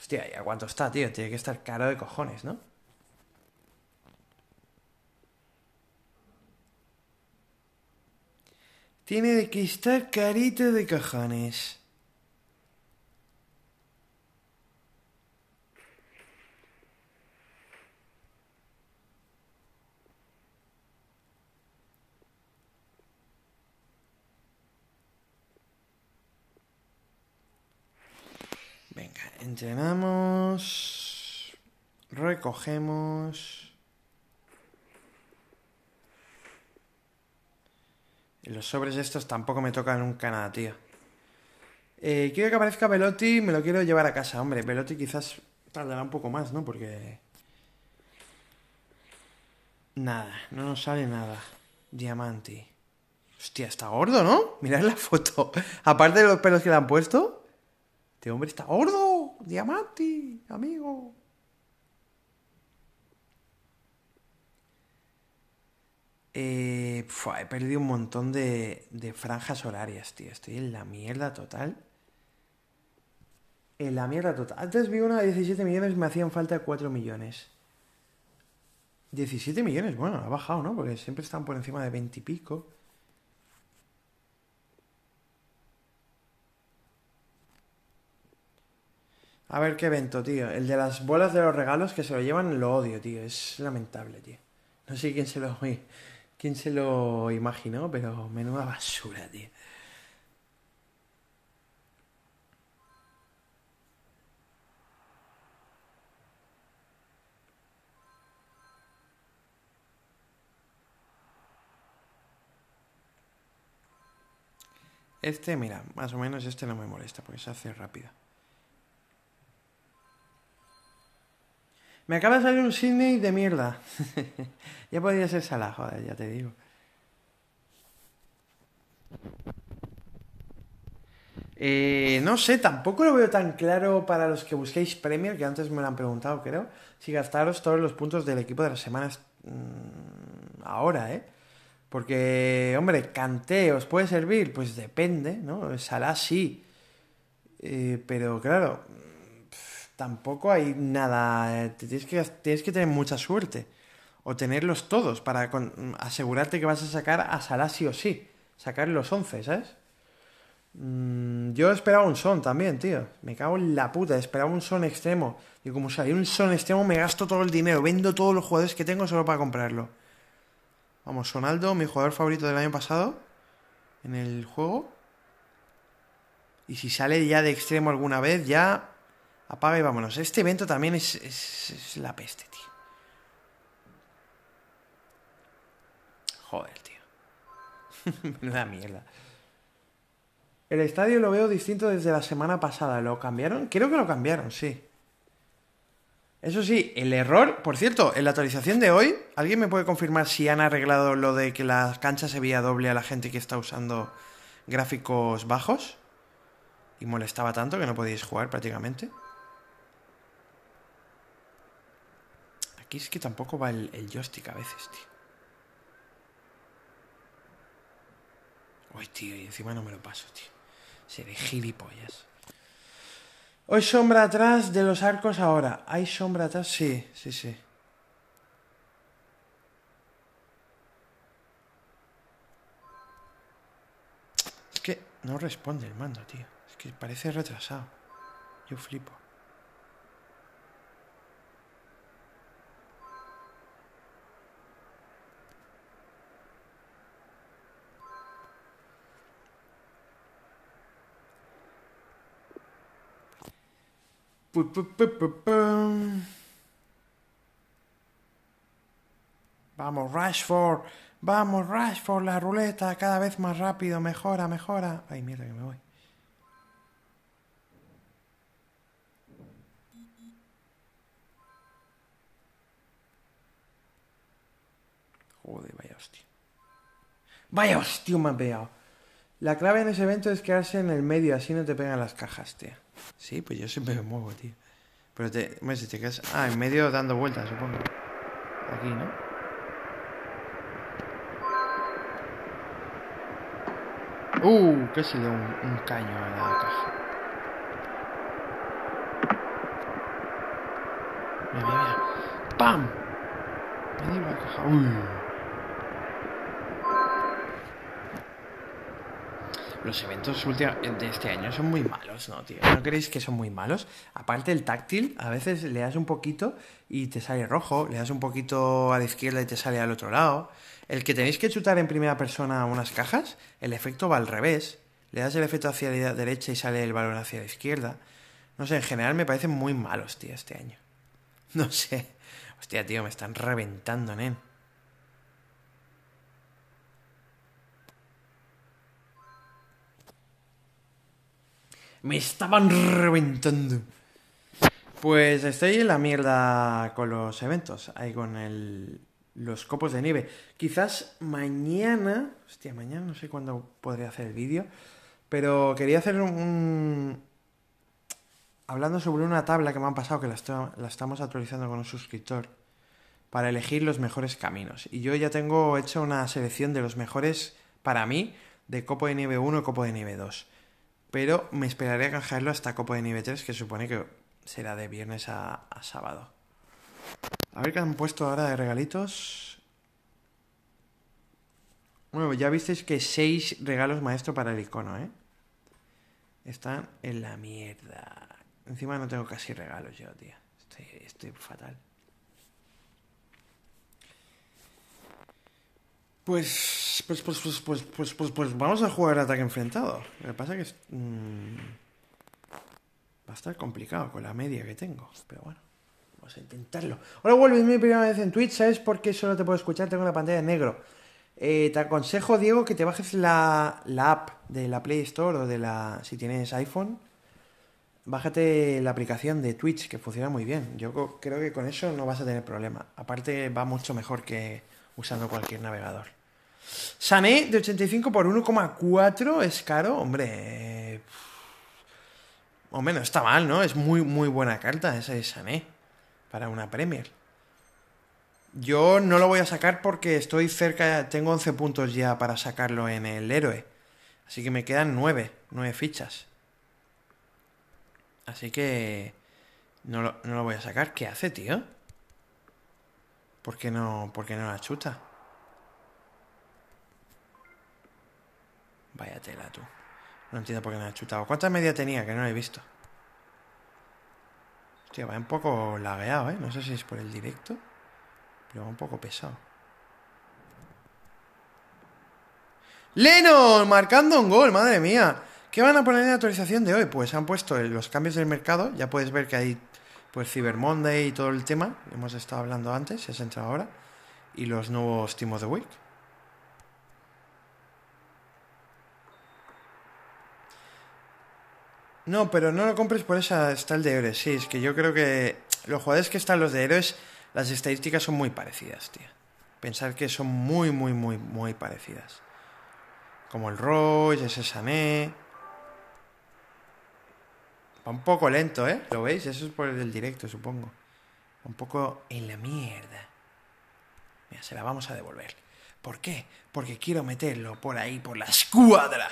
Hostia, ¿y a cuánto está, tío? Tiene que estar caro de cojones, ¿no? Tiene que estar carito de cojones. Llenamos. Recogemos. los sobres estos tampoco me tocan nunca nada, tío. Eh, quiero que aparezca Velotti, me lo quiero llevar a casa, hombre. Velotti quizás tardará un poco más, ¿no? Porque... Nada, no nos sale nada. Diamanti. Hostia, está gordo, ¿no? Mirad la foto. *laughs* Aparte de los pelos que le han puesto, este hombre está gordo. Diamanti, amigo. Eh, he perdido un montón de, de, franjas horarias, tío. Estoy en la mierda total. En la mierda total. Antes vi una de 17 millones, me hacían falta 4 millones. 17 millones, bueno, ha bajado, ¿no? Porque siempre están por encima de 20 y pico. A ver qué evento, tío. El de las bolas de los regalos que se lo llevan lo odio, tío. Es lamentable, tío. No sé quién se lo, *laughs* quién se lo imaginó, pero menuda basura, tío. Este, mira, más o menos este no me molesta porque se hace rápido. Me acaba de salir un Sydney de mierda. *laughs* ya podría ser Salah, joder, ya te digo. Eh, no sé, tampoco lo veo tan claro para los que busquéis premio, que antes me lo han preguntado, creo. Si gastaros todos los puntos del equipo de las semanas mm, ahora, ¿eh? Porque, hombre, Canté, os puede servir, pues depende, ¿no? Salah sí. Eh, pero claro, tampoco hay nada. Eh, tienes que, tienes que tener mucha suerte. O tenerlos todos para mm, asegurarte que vas a sacar a Salah sí o sí. Sacar los 11, ¿sabes? Mm, yo esperaba un son también, tío. Me cago en la puta. Esperaba un son extremo. Y como salió un son extremo, me gasto todo el dinero. Vendo todos los jugadores que tengo solo para comprarlo. Vamos, Sonaldo, mi jugador favorito del año pasado. En el juego. Y si sale ya de extremo alguna vez, ya Apaga y vámonos. Este evento también es, la peste, tío. Joder, tío. Una *laughs* mierda. El estadio lo veo distinto desde la semana pasada. ¿Lo cambiaron? Creo que lo cambiaron, sí. Eso sí, el error, por cierto, en la actualización de hoy, ¿alguien me puede confirmar si han arreglado lo de que la cancha se veía doble a la gente que está usando gráficos bajos? Y molestaba tanto que no podíais jugar prácticamente. Aquí es que tampoco va el, el joystick a veces, tío. Uy, tío, y encima no me lo paso, tío. Seré gilipollas. Hoy sombra atrás de los arcos ahora. ¿Hay sombra atrás? Sí, sí, sí. Es que no responde el mando, tío. Es que parece retrasado. Yo flipo. Vamos, Rashford. Vamos, Rashford, la ruleta, cada vez más rápido, mejora, mejora. Ay, mierda, que me voy. Joder, vaya hostia. Vaya hostia, me La clave en ese evento es quedarse en el medio, así no te pegan las cajas, tío. Sí, pues yo siempre me muevo, tío. Pero te. Bueno, si te quedas. Ah, en medio dando vueltas, supongo. Aquí, ¿no? Uh, casi le un, un caño a la caja. Mira, mira, mira. ¡Pam! Me la caja. Uy. los eventos de este año son muy malos, ¿no, tío? ¿No creéis que son muy malos? Aparte el táctil, a veces le das un poquito y te sale rojo, le das un poquito a la izquierda y te sale al otro lado. El que tenéis que chutar en primera persona unas cajas, el efecto va al revés. Le das el efecto hacia la derecha y sale el balón hacia la izquierda. No sé, en general me parecen muy malos, tío, este año. *laughs* No sé. Hostia, tío, me están reventando, nen. Me estaban reventando. Pues estoy en la mierda con los eventos, ahí con el, los copos de nieve. Quizás mañana, hostia, mañana no sé cuándo podré hacer el vídeo, pero quería hacer un, Hablando sobre una tabla que me han pasado, que la, estamos actualizando con un suscriptor, para elegir los mejores caminos. Y yo ya tengo hecho una selección de los mejores, para mí, de copo de nieve 1 y copo de nieve 2. Pero me esperaré a canjearlo hasta Copa de Nivel 3, que supone que será de viernes a, sábado. A ver qué han puesto ahora de regalitos. Bueno, ya visteis que seis regalos maestro para el icono, ¿eh? Están en la mierda. Encima no tengo casi regalos yo, tío. estoy fatal. Pues, pues, pues, pues, pues, pues, pues, pues, vamos a jugar ataque enfrentado. Lo que pasa que es, mmm, va a estar complicado con la media que tengo, pero bueno. Vamos a intentarlo. Hola, vuelves mi primera vez en Twitch. ¿Sabes porque qué solo te puedo escuchar? Tengo la pantalla en negro. Eh, te aconsejo, Diego, que te bajes la, la, app de la Play Store o de la. Si tienes iPhone, bájate la aplicación de Twitch, que funciona muy bien. Yo creo que con eso no vas a tener problema. Aparte, va mucho mejor que usando cualquier navegador. Sané de 85 por 1,4 es caro, hombre. O menos, está mal, ¿no? Es muy, muy buena carta esa de Sané para una Premier. Yo no lo voy a sacar porque estoy cerca, tengo 11 puntos ya para sacarlo en el héroe. Así que me quedan 9, 9 fichas. Así que no lo, no lo voy a sacar. ¿Qué hace, tío? ¿Por no, por qué no la chuta? Vaya tela, tú. No entiendo por qué me ha chutado. ¿Cuántas media tenía? Que no la he visto. Hostia, va un poco lagueado, ¿eh? No sé si es por el directo, pero va un poco pesado. ¡Lennon! Marcando un gol, madre mía. ¿Qué van a poner en la actualización de hoy? Pues han puesto los cambios del mercado. Ya puedes ver que hay pues Cyber Monday y todo el tema. Hemos estado hablando antes, Se has entrado ahora. Y los nuevos Team of the Week. No, pero no lo compres por esa está el de héroes. Sí, es que yo creo que los jugadores que están los de héroes, las estadísticas son muy parecidas, tío. Pensar que son muy, muy, muy, muy parecidas. Como el Roy, ese Sané. Va un poco lento, ¿eh? ¿Lo veis? Eso es por el directo, supongo. Un poco en la mierda. Mira, se la vamos a devolver. ¿Por qué? Porque quiero meterlo por ahí, por la escuadra.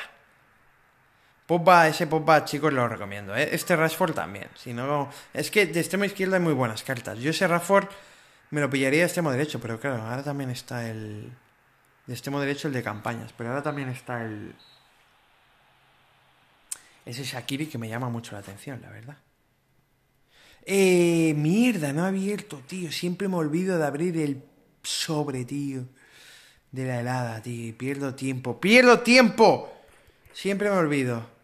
Popba ese Popba chicos, lo recomiendo. ¿eh? Este Rashford también. Si no, es que de extremo izquierda hay muy buenas cartas. Yo ese Rashford me lo pillaría de extremo derecho, pero claro, ahora también está el... De extremo derecho el de campañas, pero ahora también está el... Ese Shakiri que me llama mucho la atención, la verdad. Eh, mierda, no ha abierto, tío. Siempre me olvido de abrir el sobre, tío. De la helada, tío. Pierdo tiempo. ¡Pierdo tiempo! Siempre me olvido.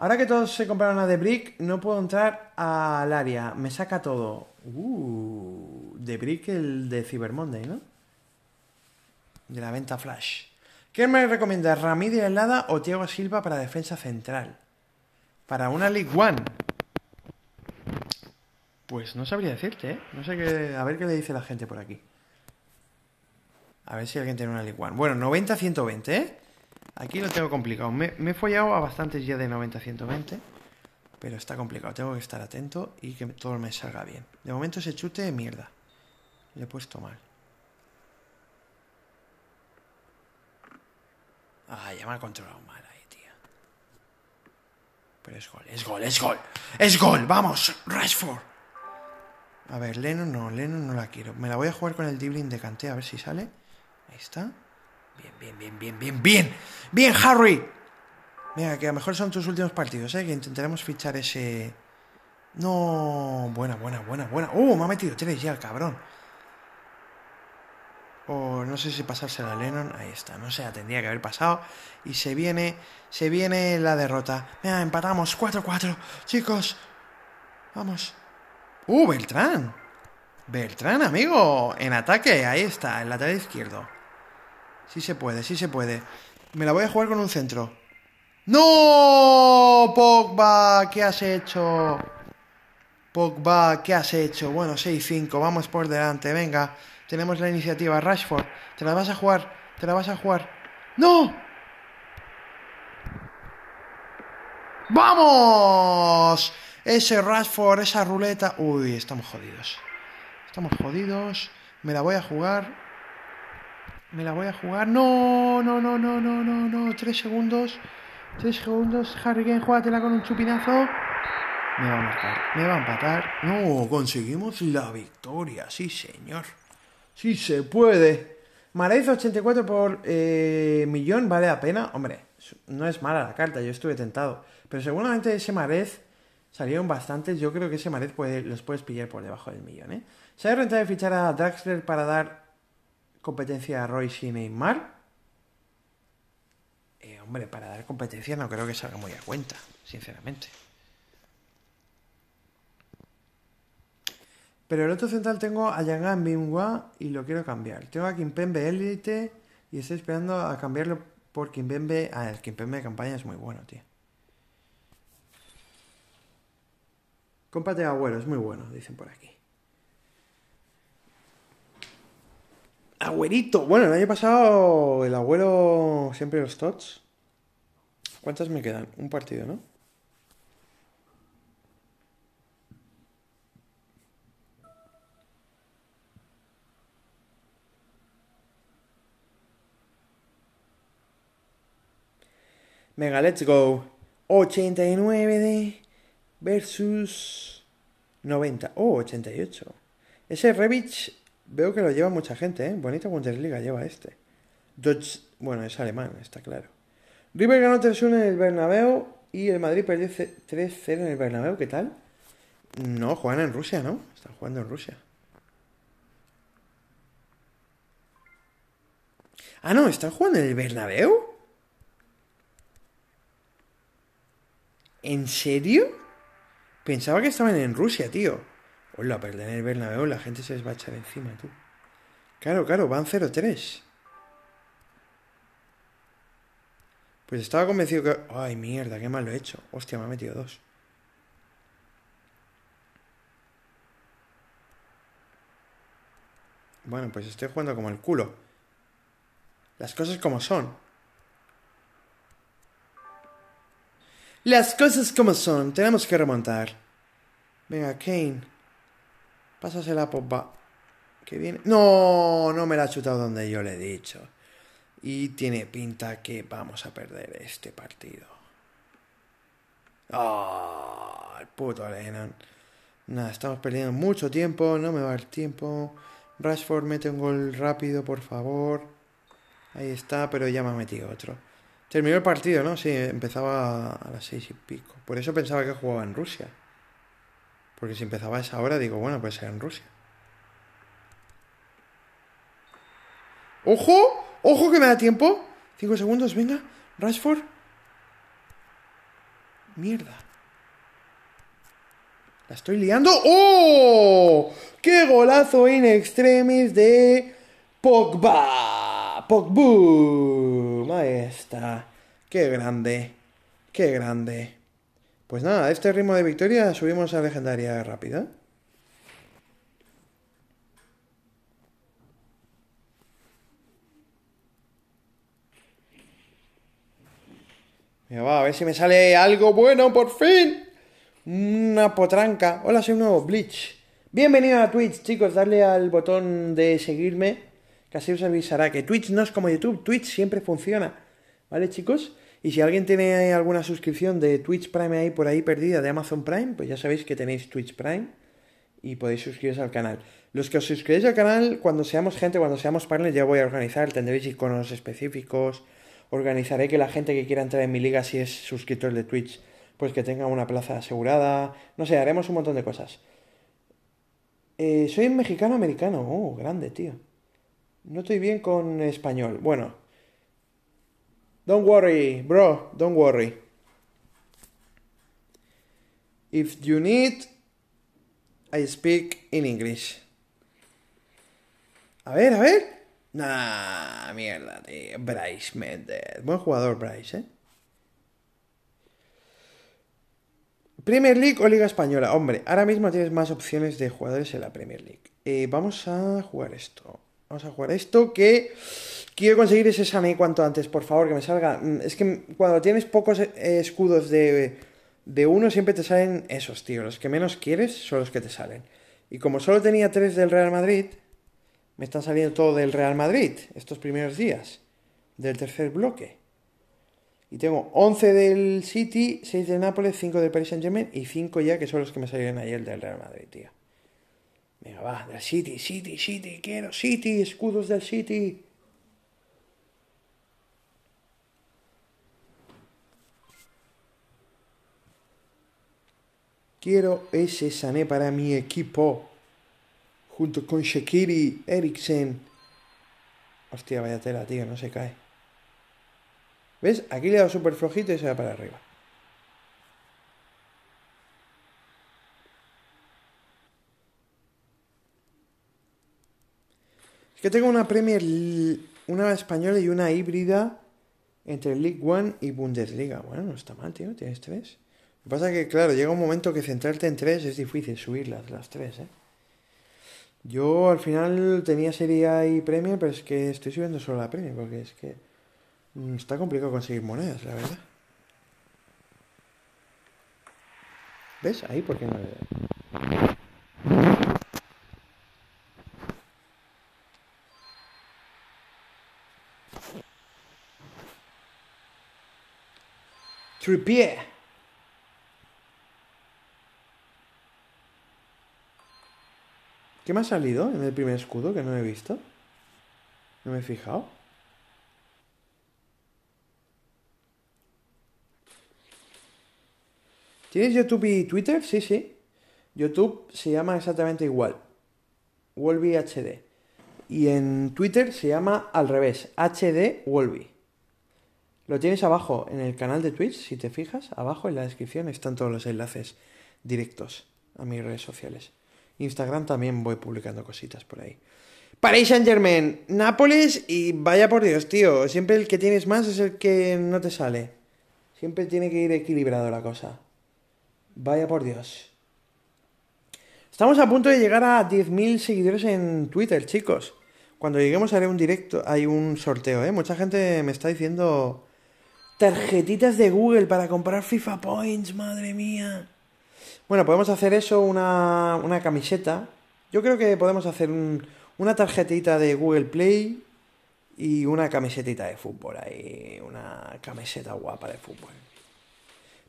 Ahora que todos se compraron a The Brick, no puedo entrar al área. Me saca todo. Uh, The Brick, el de Cyber Monday, ¿no? De la venta Flash. ¿Qué me recomienda? ¿Ramírez Helada o Thiago Silva para defensa central? Para una League One. Pues no sabría decirte, ¿eh? No sé qué. A ver qué le dice la gente por aquí. A ver si alguien tiene una League One. Bueno, 90-120, ¿eh? Aquí lo tengo complicado. Me, he follado a bastantes ya de 90 120. Pero está complicado. Tengo que estar atento y que todo me salga bien. De momento ese chute, mierda. Le he puesto mal. Ah, ya me ha controlado mal ahí, tío Pero es gol, es gol, es gol. ¡Es gol! ¡Vamos! ¡Rashford! A ver, Leno no, Leno no la quiero. Me la voy a jugar con el dribbling de Canté, a ver si sale. Ahí está. Bien, bien, bien, bien, bien, bien. Bien, Harry. Mira, que a lo mejor son tus últimos partidos, ¿eh? Que intentaremos fichar ese... No, buena, buena, buena, buena. ¡Uh! Me ha metido tres ya el cabrón. O no sé si pasársela a Lennon. Ahí está, no sé, tendría que haber pasado. Y se viene, se viene la derrota. Mira, empatamos 4-4. Chicos, vamos. ¡Uh! Beltrán. Beltrán, amigo. En ataque, ahí está, el lateral izquierdo. Sí se puede, sí se puede. Me la voy a jugar con un centro. ¡No! Pogba, ¿qué has hecho? Pogba, ¿qué has hecho? Bueno, 6-5, vamos por delante, venga. Tenemos la iniciativa, Rashford. Te la vas a jugar, te la vas a jugar. ¡No! ¡Vamos! Ese Rashford, esa ruleta. Uy, estamos jodidos. Estamos jodidos. Me la voy a jugar. Me la voy a jugar. No, no, no, no, no, no, no. Tres segundos. Tres segundos. Harry Kane, con un chupinazo. Me va a matar. Me va a empatar. No, conseguimos la victoria. Sí, señor. Sí se puede. Marez 84 por eh, millón vale la pena. Hombre, no es mala la carta. Yo estuve tentado. Pero seguramente ese Marez salieron bastantes. Yo creo que ese Marez los puedes pillar por debajo del millón, ¿eh? Se rentado de fichar a Draxler para dar competencia a Royce y Neymar. Eh, hombre, para dar competencia no creo que salga muy a cuenta, sinceramente. Pero el otro central tengo a Yangan Bingwa y lo quiero cambiar. Tengo a Kimpembe Elite y estoy esperando a cambiarlo por Kimpembe. Ah, el Kimpembe de campaña es muy bueno, tío. Cómprate agüero, es muy bueno, dicen por aquí. Agüerito. Bueno, el año pasado el abuelo siempre los tots. ¿Cuántas me quedan? Un partido, ¿no? Venga, let's go. 89 de versus 90. Oh, 88. Ese Revich Veo que lo lleva mucha gente, ¿eh? Bonita Liga lleva este. Dodge, bueno, es alemán, está claro. River ganó 3-1 en el Bernabéu y el Madrid perdió 3-0 en el Bernabéu, ¿qué tal? No, juegan en Rusia, ¿no? Están jugando en Rusia. Ah, no, ¿están jugando en el Bernabéu? ¿En serio? Pensaba que estaban en Rusia, tío. Hola, perder el Bernabéu, la gente se les de echar encima, tú. Claro, claro, van 0-3. Pues estaba convencido que... Ay, mierda, qué mal lo he hecho. Hostia, me ha metido dos. Bueno, pues estoy jugando como el culo. Las cosas como son. Las cosas como son. Tenemos que remontar. Venga, Kane. Pásasela a popa Que viene. No, no me la ha chutado donde yo le he dicho. Y tiene pinta que vamos a perder este partido. ¡Ah! el puto Lennon. Nada, estamos perdiendo mucho tiempo. No me va el tiempo. Rashford mete un gol rápido, por favor. Ahí está, pero ya me ha metido otro. Terminó el partido, ¿no? Sí, empezaba a las seis y pico. Por eso pensaba que jugaba en Rusia. Porque si empezaba a esa hora, digo, bueno, pues ser en Rusia. ¡Ojo! ¡Ojo que me da tiempo! Cinco segundos, venga. Rashford. Mierda. La estoy liando. ¡Oh! ¡Qué golazo in extremis de Pogba! Pogbu. maestra ¡Qué grande! ¡Qué grande! Pues nada, a este ritmo de victoria subimos a legendaria rápida. Mira, va, a ver si me sale algo bueno por fin. Una potranca. Hola, soy un nuevo Bleach. Bienvenido a Twitch, chicos. Darle al botón de seguirme, que así os avisará que Twitch no es como YouTube. Twitch siempre funciona. ¿Vale, chicos? Y si alguien tiene alguna suscripción de Twitch Prime ahí por ahí perdida de Amazon Prime, pues ya sabéis que tenéis Twitch Prime y podéis suscribiros al canal. Los que os suscribáis al canal, cuando seamos gente, cuando seamos partners, ya voy a organizar, tendréis iconos específicos, organizaré que la gente que quiera entrar en mi liga, si es suscriptor de Twitch, pues que tenga una plaza asegurada, no sé, haremos un montón de cosas. Eh, soy mexicano-americano, oh, grande, tío. No estoy bien con español. Bueno, Don't worry, bro, don't worry. If you need, I speak in English. A ver, a ver. Nah, mierda, tío. Bryce Mendes. Buen jugador, Bryce, ¿eh? Premier League o Liga Española. Hombre, ahora mismo tienes más opciones de jugadores en la Premier League. Eh, vamos a jugar esto. Vamos a jugar esto que... Quiero conseguir ese Sané cuanto antes, por favor, que me salga. Mm, es que cuando tienes pocos eh, escudos de, de uno, siempre te salen esos, tío. Los que menos quieres son los que te salen. Y como solo tenía tres del Real Madrid, me están saliendo todo del Real Madrid estos primeros días, del tercer bloque. Y tengo 11 del City, 6 del Nápoles, 5 del Paris Saint-Germain y 5 ya que son los que me salieron ayer del Real Madrid, tío. Venga, va, del City, City, City, quiero City, escudos del City. Quiero ese Sané para mi equipo. Junto con Shekiri, Eriksen. Hostia, vaya tela, tío, no se cae. ¿Ves? Aquí le da dado súper flojito y se va para arriba. Es que tengo una Premier, una española y una híbrida entre League One y Bundesliga. Bueno, no está mal, tío. Tienes tres. Lo que pasa es que, claro, llega un momento que centrarte en tres es difícil, subirlas, las tres, ¿eh? Yo al final tenía Serie y Premium, pero es que estoy subiendo solo la Premium porque es que mm, está complicado conseguir monedas, la verdad. ¿Ves? Ahí porque no Tripié. ¿Qué me ha salido en el primer escudo que no he visto? ¿No me he fijado? ¿Tienes YouTube y Twitter? Sí, sí. YouTube se llama exactamente igual. Wolby HD. Y en Twitter se llama al revés, HD Wolby. Lo tienes abajo en el canal de Twitch, si te fijas, abajo en la descripción están todos los enlaces directos a mis redes sociales. Instagram también voy publicando cositas por ahí. parís Saint Germain, Nápoles y vaya por Dios, tío. Siempre el que tienes más es el que no te sale. Siempre tiene que ir equilibrado la cosa. Vaya por Dios. Estamos a punto de llegar a 10.000 seguidores en Twitter, chicos. Cuando lleguemos haré un directo, hay un sorteo, ¿eh? Mucha gente me está diciendo tarjetitas de Google para comprar FIFA Points, madre mía. Bueno, podemos hacer eso, una, una camiseta. Yo creo que podemos hacer una tarjetita de Google Play y una camiseta de fútbol ahí. Una camiseta guapa de fútbol.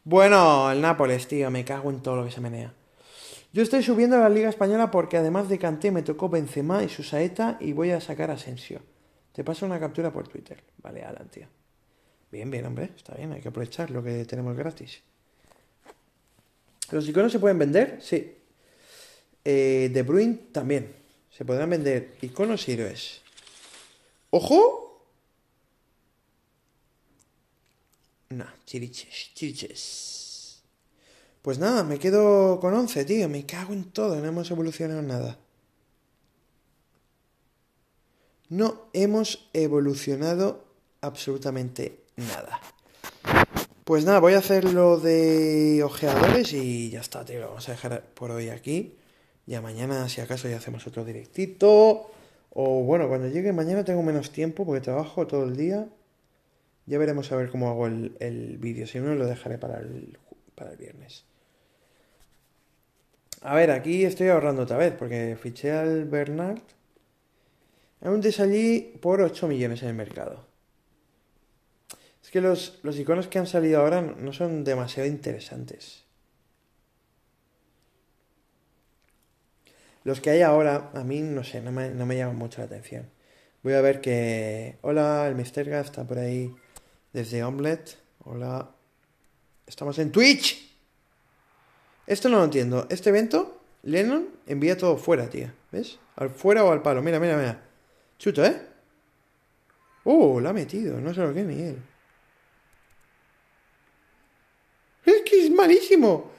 Bueno, el Nápoles, tío, me cago en todo lo que se menea. Yo estoy subiendo a la Liga Española porque además de Canté me tocó Benzema y su saeta y voy a sacar Asensio. Te paso una captura por Twitter. Vale, Alan, tío. Bien, bien, hombre, está bien, hay que aprovechar lo que tenemos gratis. Los iconos se pueden vender, sí. Eh, de Bruin también. Se podrán vender iconos y héroes. ¡Ojo! No. chiriches, chiriches. Pues nada, me quedo con 11, tío. Me cago en todo, no hemos evolucionado nada. No hemos evolucionado absolutamente nada. Pues nada, voy a hacer lo de ojeadores y ya está, tío. Lo vamos a dejar por hoy aquí. Ya mañana, si acaso, ya hacemos otro directito. O bueno, cuando llegue mañana tengo menos tiempo porque trabajo todo el día. Ya veremos a ver cómo hago el, vídeo. Si no, lo dejaré para el, para el viernes. A ver, aquí estoy ahorrando otra vez porque fiché al Bernard. Aún salí por 8 millones en el mercado. Es que los, iconos que han salido ahora no son demasiado interesantes. Los que hay ahora, a mí no sé, no me, no me llaman mucho la atención. Voy a ver que. Hola, el Mr. Gas está por ahí desde Omelette. Hola. Estamos en Twitch. Esto no lo entiendo. Este evento, Lennon envía todo fuera, tía ¿Ves? Al fuera o al palo. Mira, mira, mira. Chuto, ¿eh? Oh, la ha metido. No sé lo que ni él. es malísimo.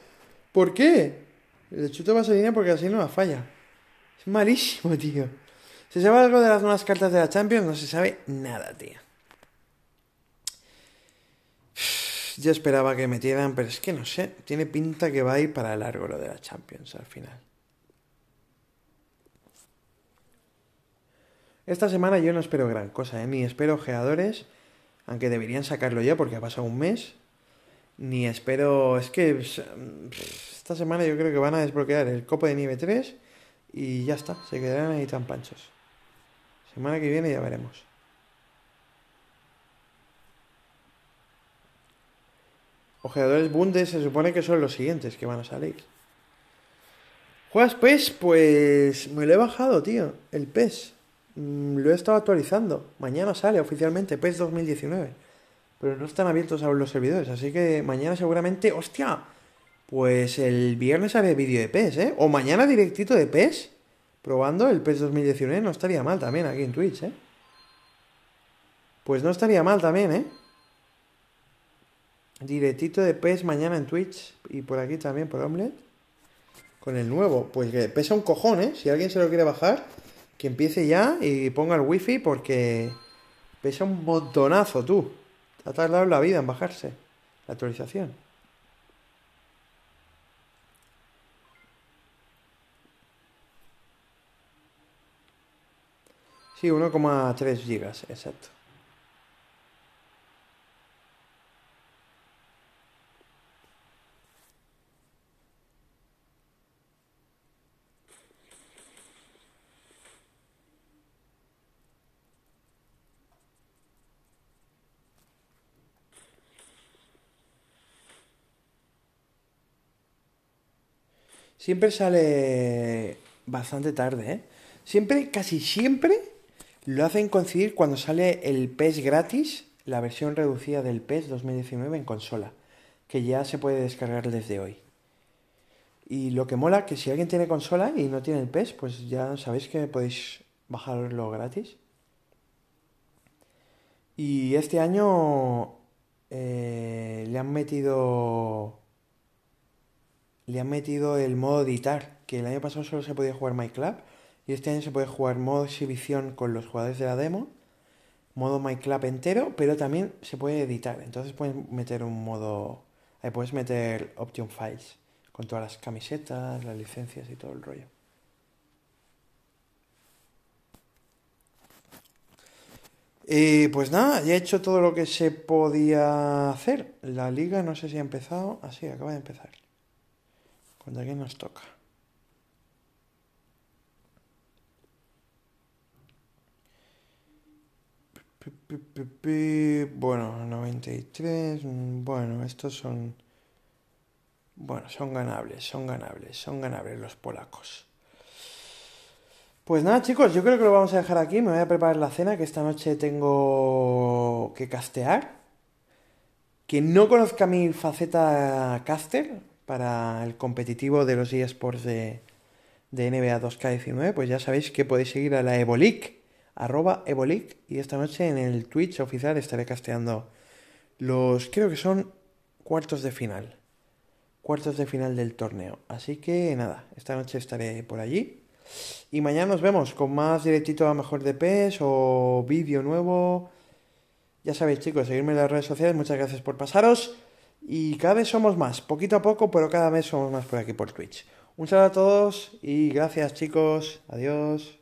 ¿Por qué? Le chuto dinero porque así no la falla. Es malísimo, tío. ¿Se sabe algo de las nuevas cartas de la Champions? No se sabe nada, tío. *sighs* Ya esperaba que metieran, pero es que no sé. Tiene pinta que va a ir para largo lo de la Champions al final. Esta semana yo no espero gran cosa, ¿eh? ni espero geadores aunque deberían sacarlo ya porque ha pasado un mes. Ni espero. Es que pues, mm, esta semana yo creo que van a desbloquear el Copo de Nieve 3 y ya está, se quedarán ahí tan panchos. Semana que viene ya veremos. Ojeadores Bundes se supone que son los siguientes que van a salir. ¿Juegas PES? Pues me lo he bajado, tío. El PES. Mm, lo he estado actualizando. Mañana sale oficialmente PES 2019 pero no están abiertos aún los servidores, así que mañana seguramente, hostia, pues el viernes haré vídeo de PES, ¿eh? O mañana directito de PES, probando el PES 2019, no estaría mal también aquí en Twitch, ¿eh? Pues no estaría mal también, ¿eh? Directito de PES mañana en Twitch y por aquí también por Omlet. Con el nuevo, pues que pesa un cojón, ¿eh? Si alguien se lo quiere bajar, que empiece ya y ponga el wifi porque pesa un montonazo, tú. Ha tardado la vida en bajarse la actualización. Sí, 1,3 gigas, exacto. siempre sale bastante tarde, ¿eh? Siempre, casi siempre, lo hacen coincidir cuando sale el PES gratis, la versión reducida del PES 2019 en consola, que ya se puede descargar desde hoy. Y lo que mola, que si alguien tiene consola y no tiene el PES, pues ya sabéis que podéis bajarlo gratis. Y este año eh, le han metido le han metido el modo editar, que el año pasado solo se podía jugar My Club y este año se puede jugar modo exhibición con los jugadores de la demo, modo My Club entero, pero también se puede editar. Entonces puedes meter un modo, ahí puedes meter option files con todas las camisetas, las licencias y todo el rollo. Y pues nada, ya he hecho todo lo que se podía hacer. La liga no sé si ha empezado. Así, ah, acaba de empezar. Cuando alguien nos toca. Bueno, 93. Mm, bueno, estos son... Bueno, son ganables, son ganables, son ganables los polacos. Pues nada, chicos, yo creo que lo vamos a dejar aquí. Me voy a preparar la cena, que esta noche tengo que castear. Que no conozca mi faceta caster, para el competitivo de los eSports de, de NBA 2K19, pues ya sabéis que podéis seguir a la Ebolik. arroba Ebolik. y esta noche en el Twitch oficial estaré casteando los, creo que son cuartos de final, cuartos de final del torneo. Así que nada, esta noche estaré por allí. Y mañana nos vemos con más directito a Mejor de o vídeo nuevo. Ya sabéis chicos, seguirme en las redes sociales, muchas gracias por pasaros. Y cada vez somos más, poquito a poco, pero cada vez somos más por aquí por Twitch. Un saludo a todos y gracias chicos. Adiós.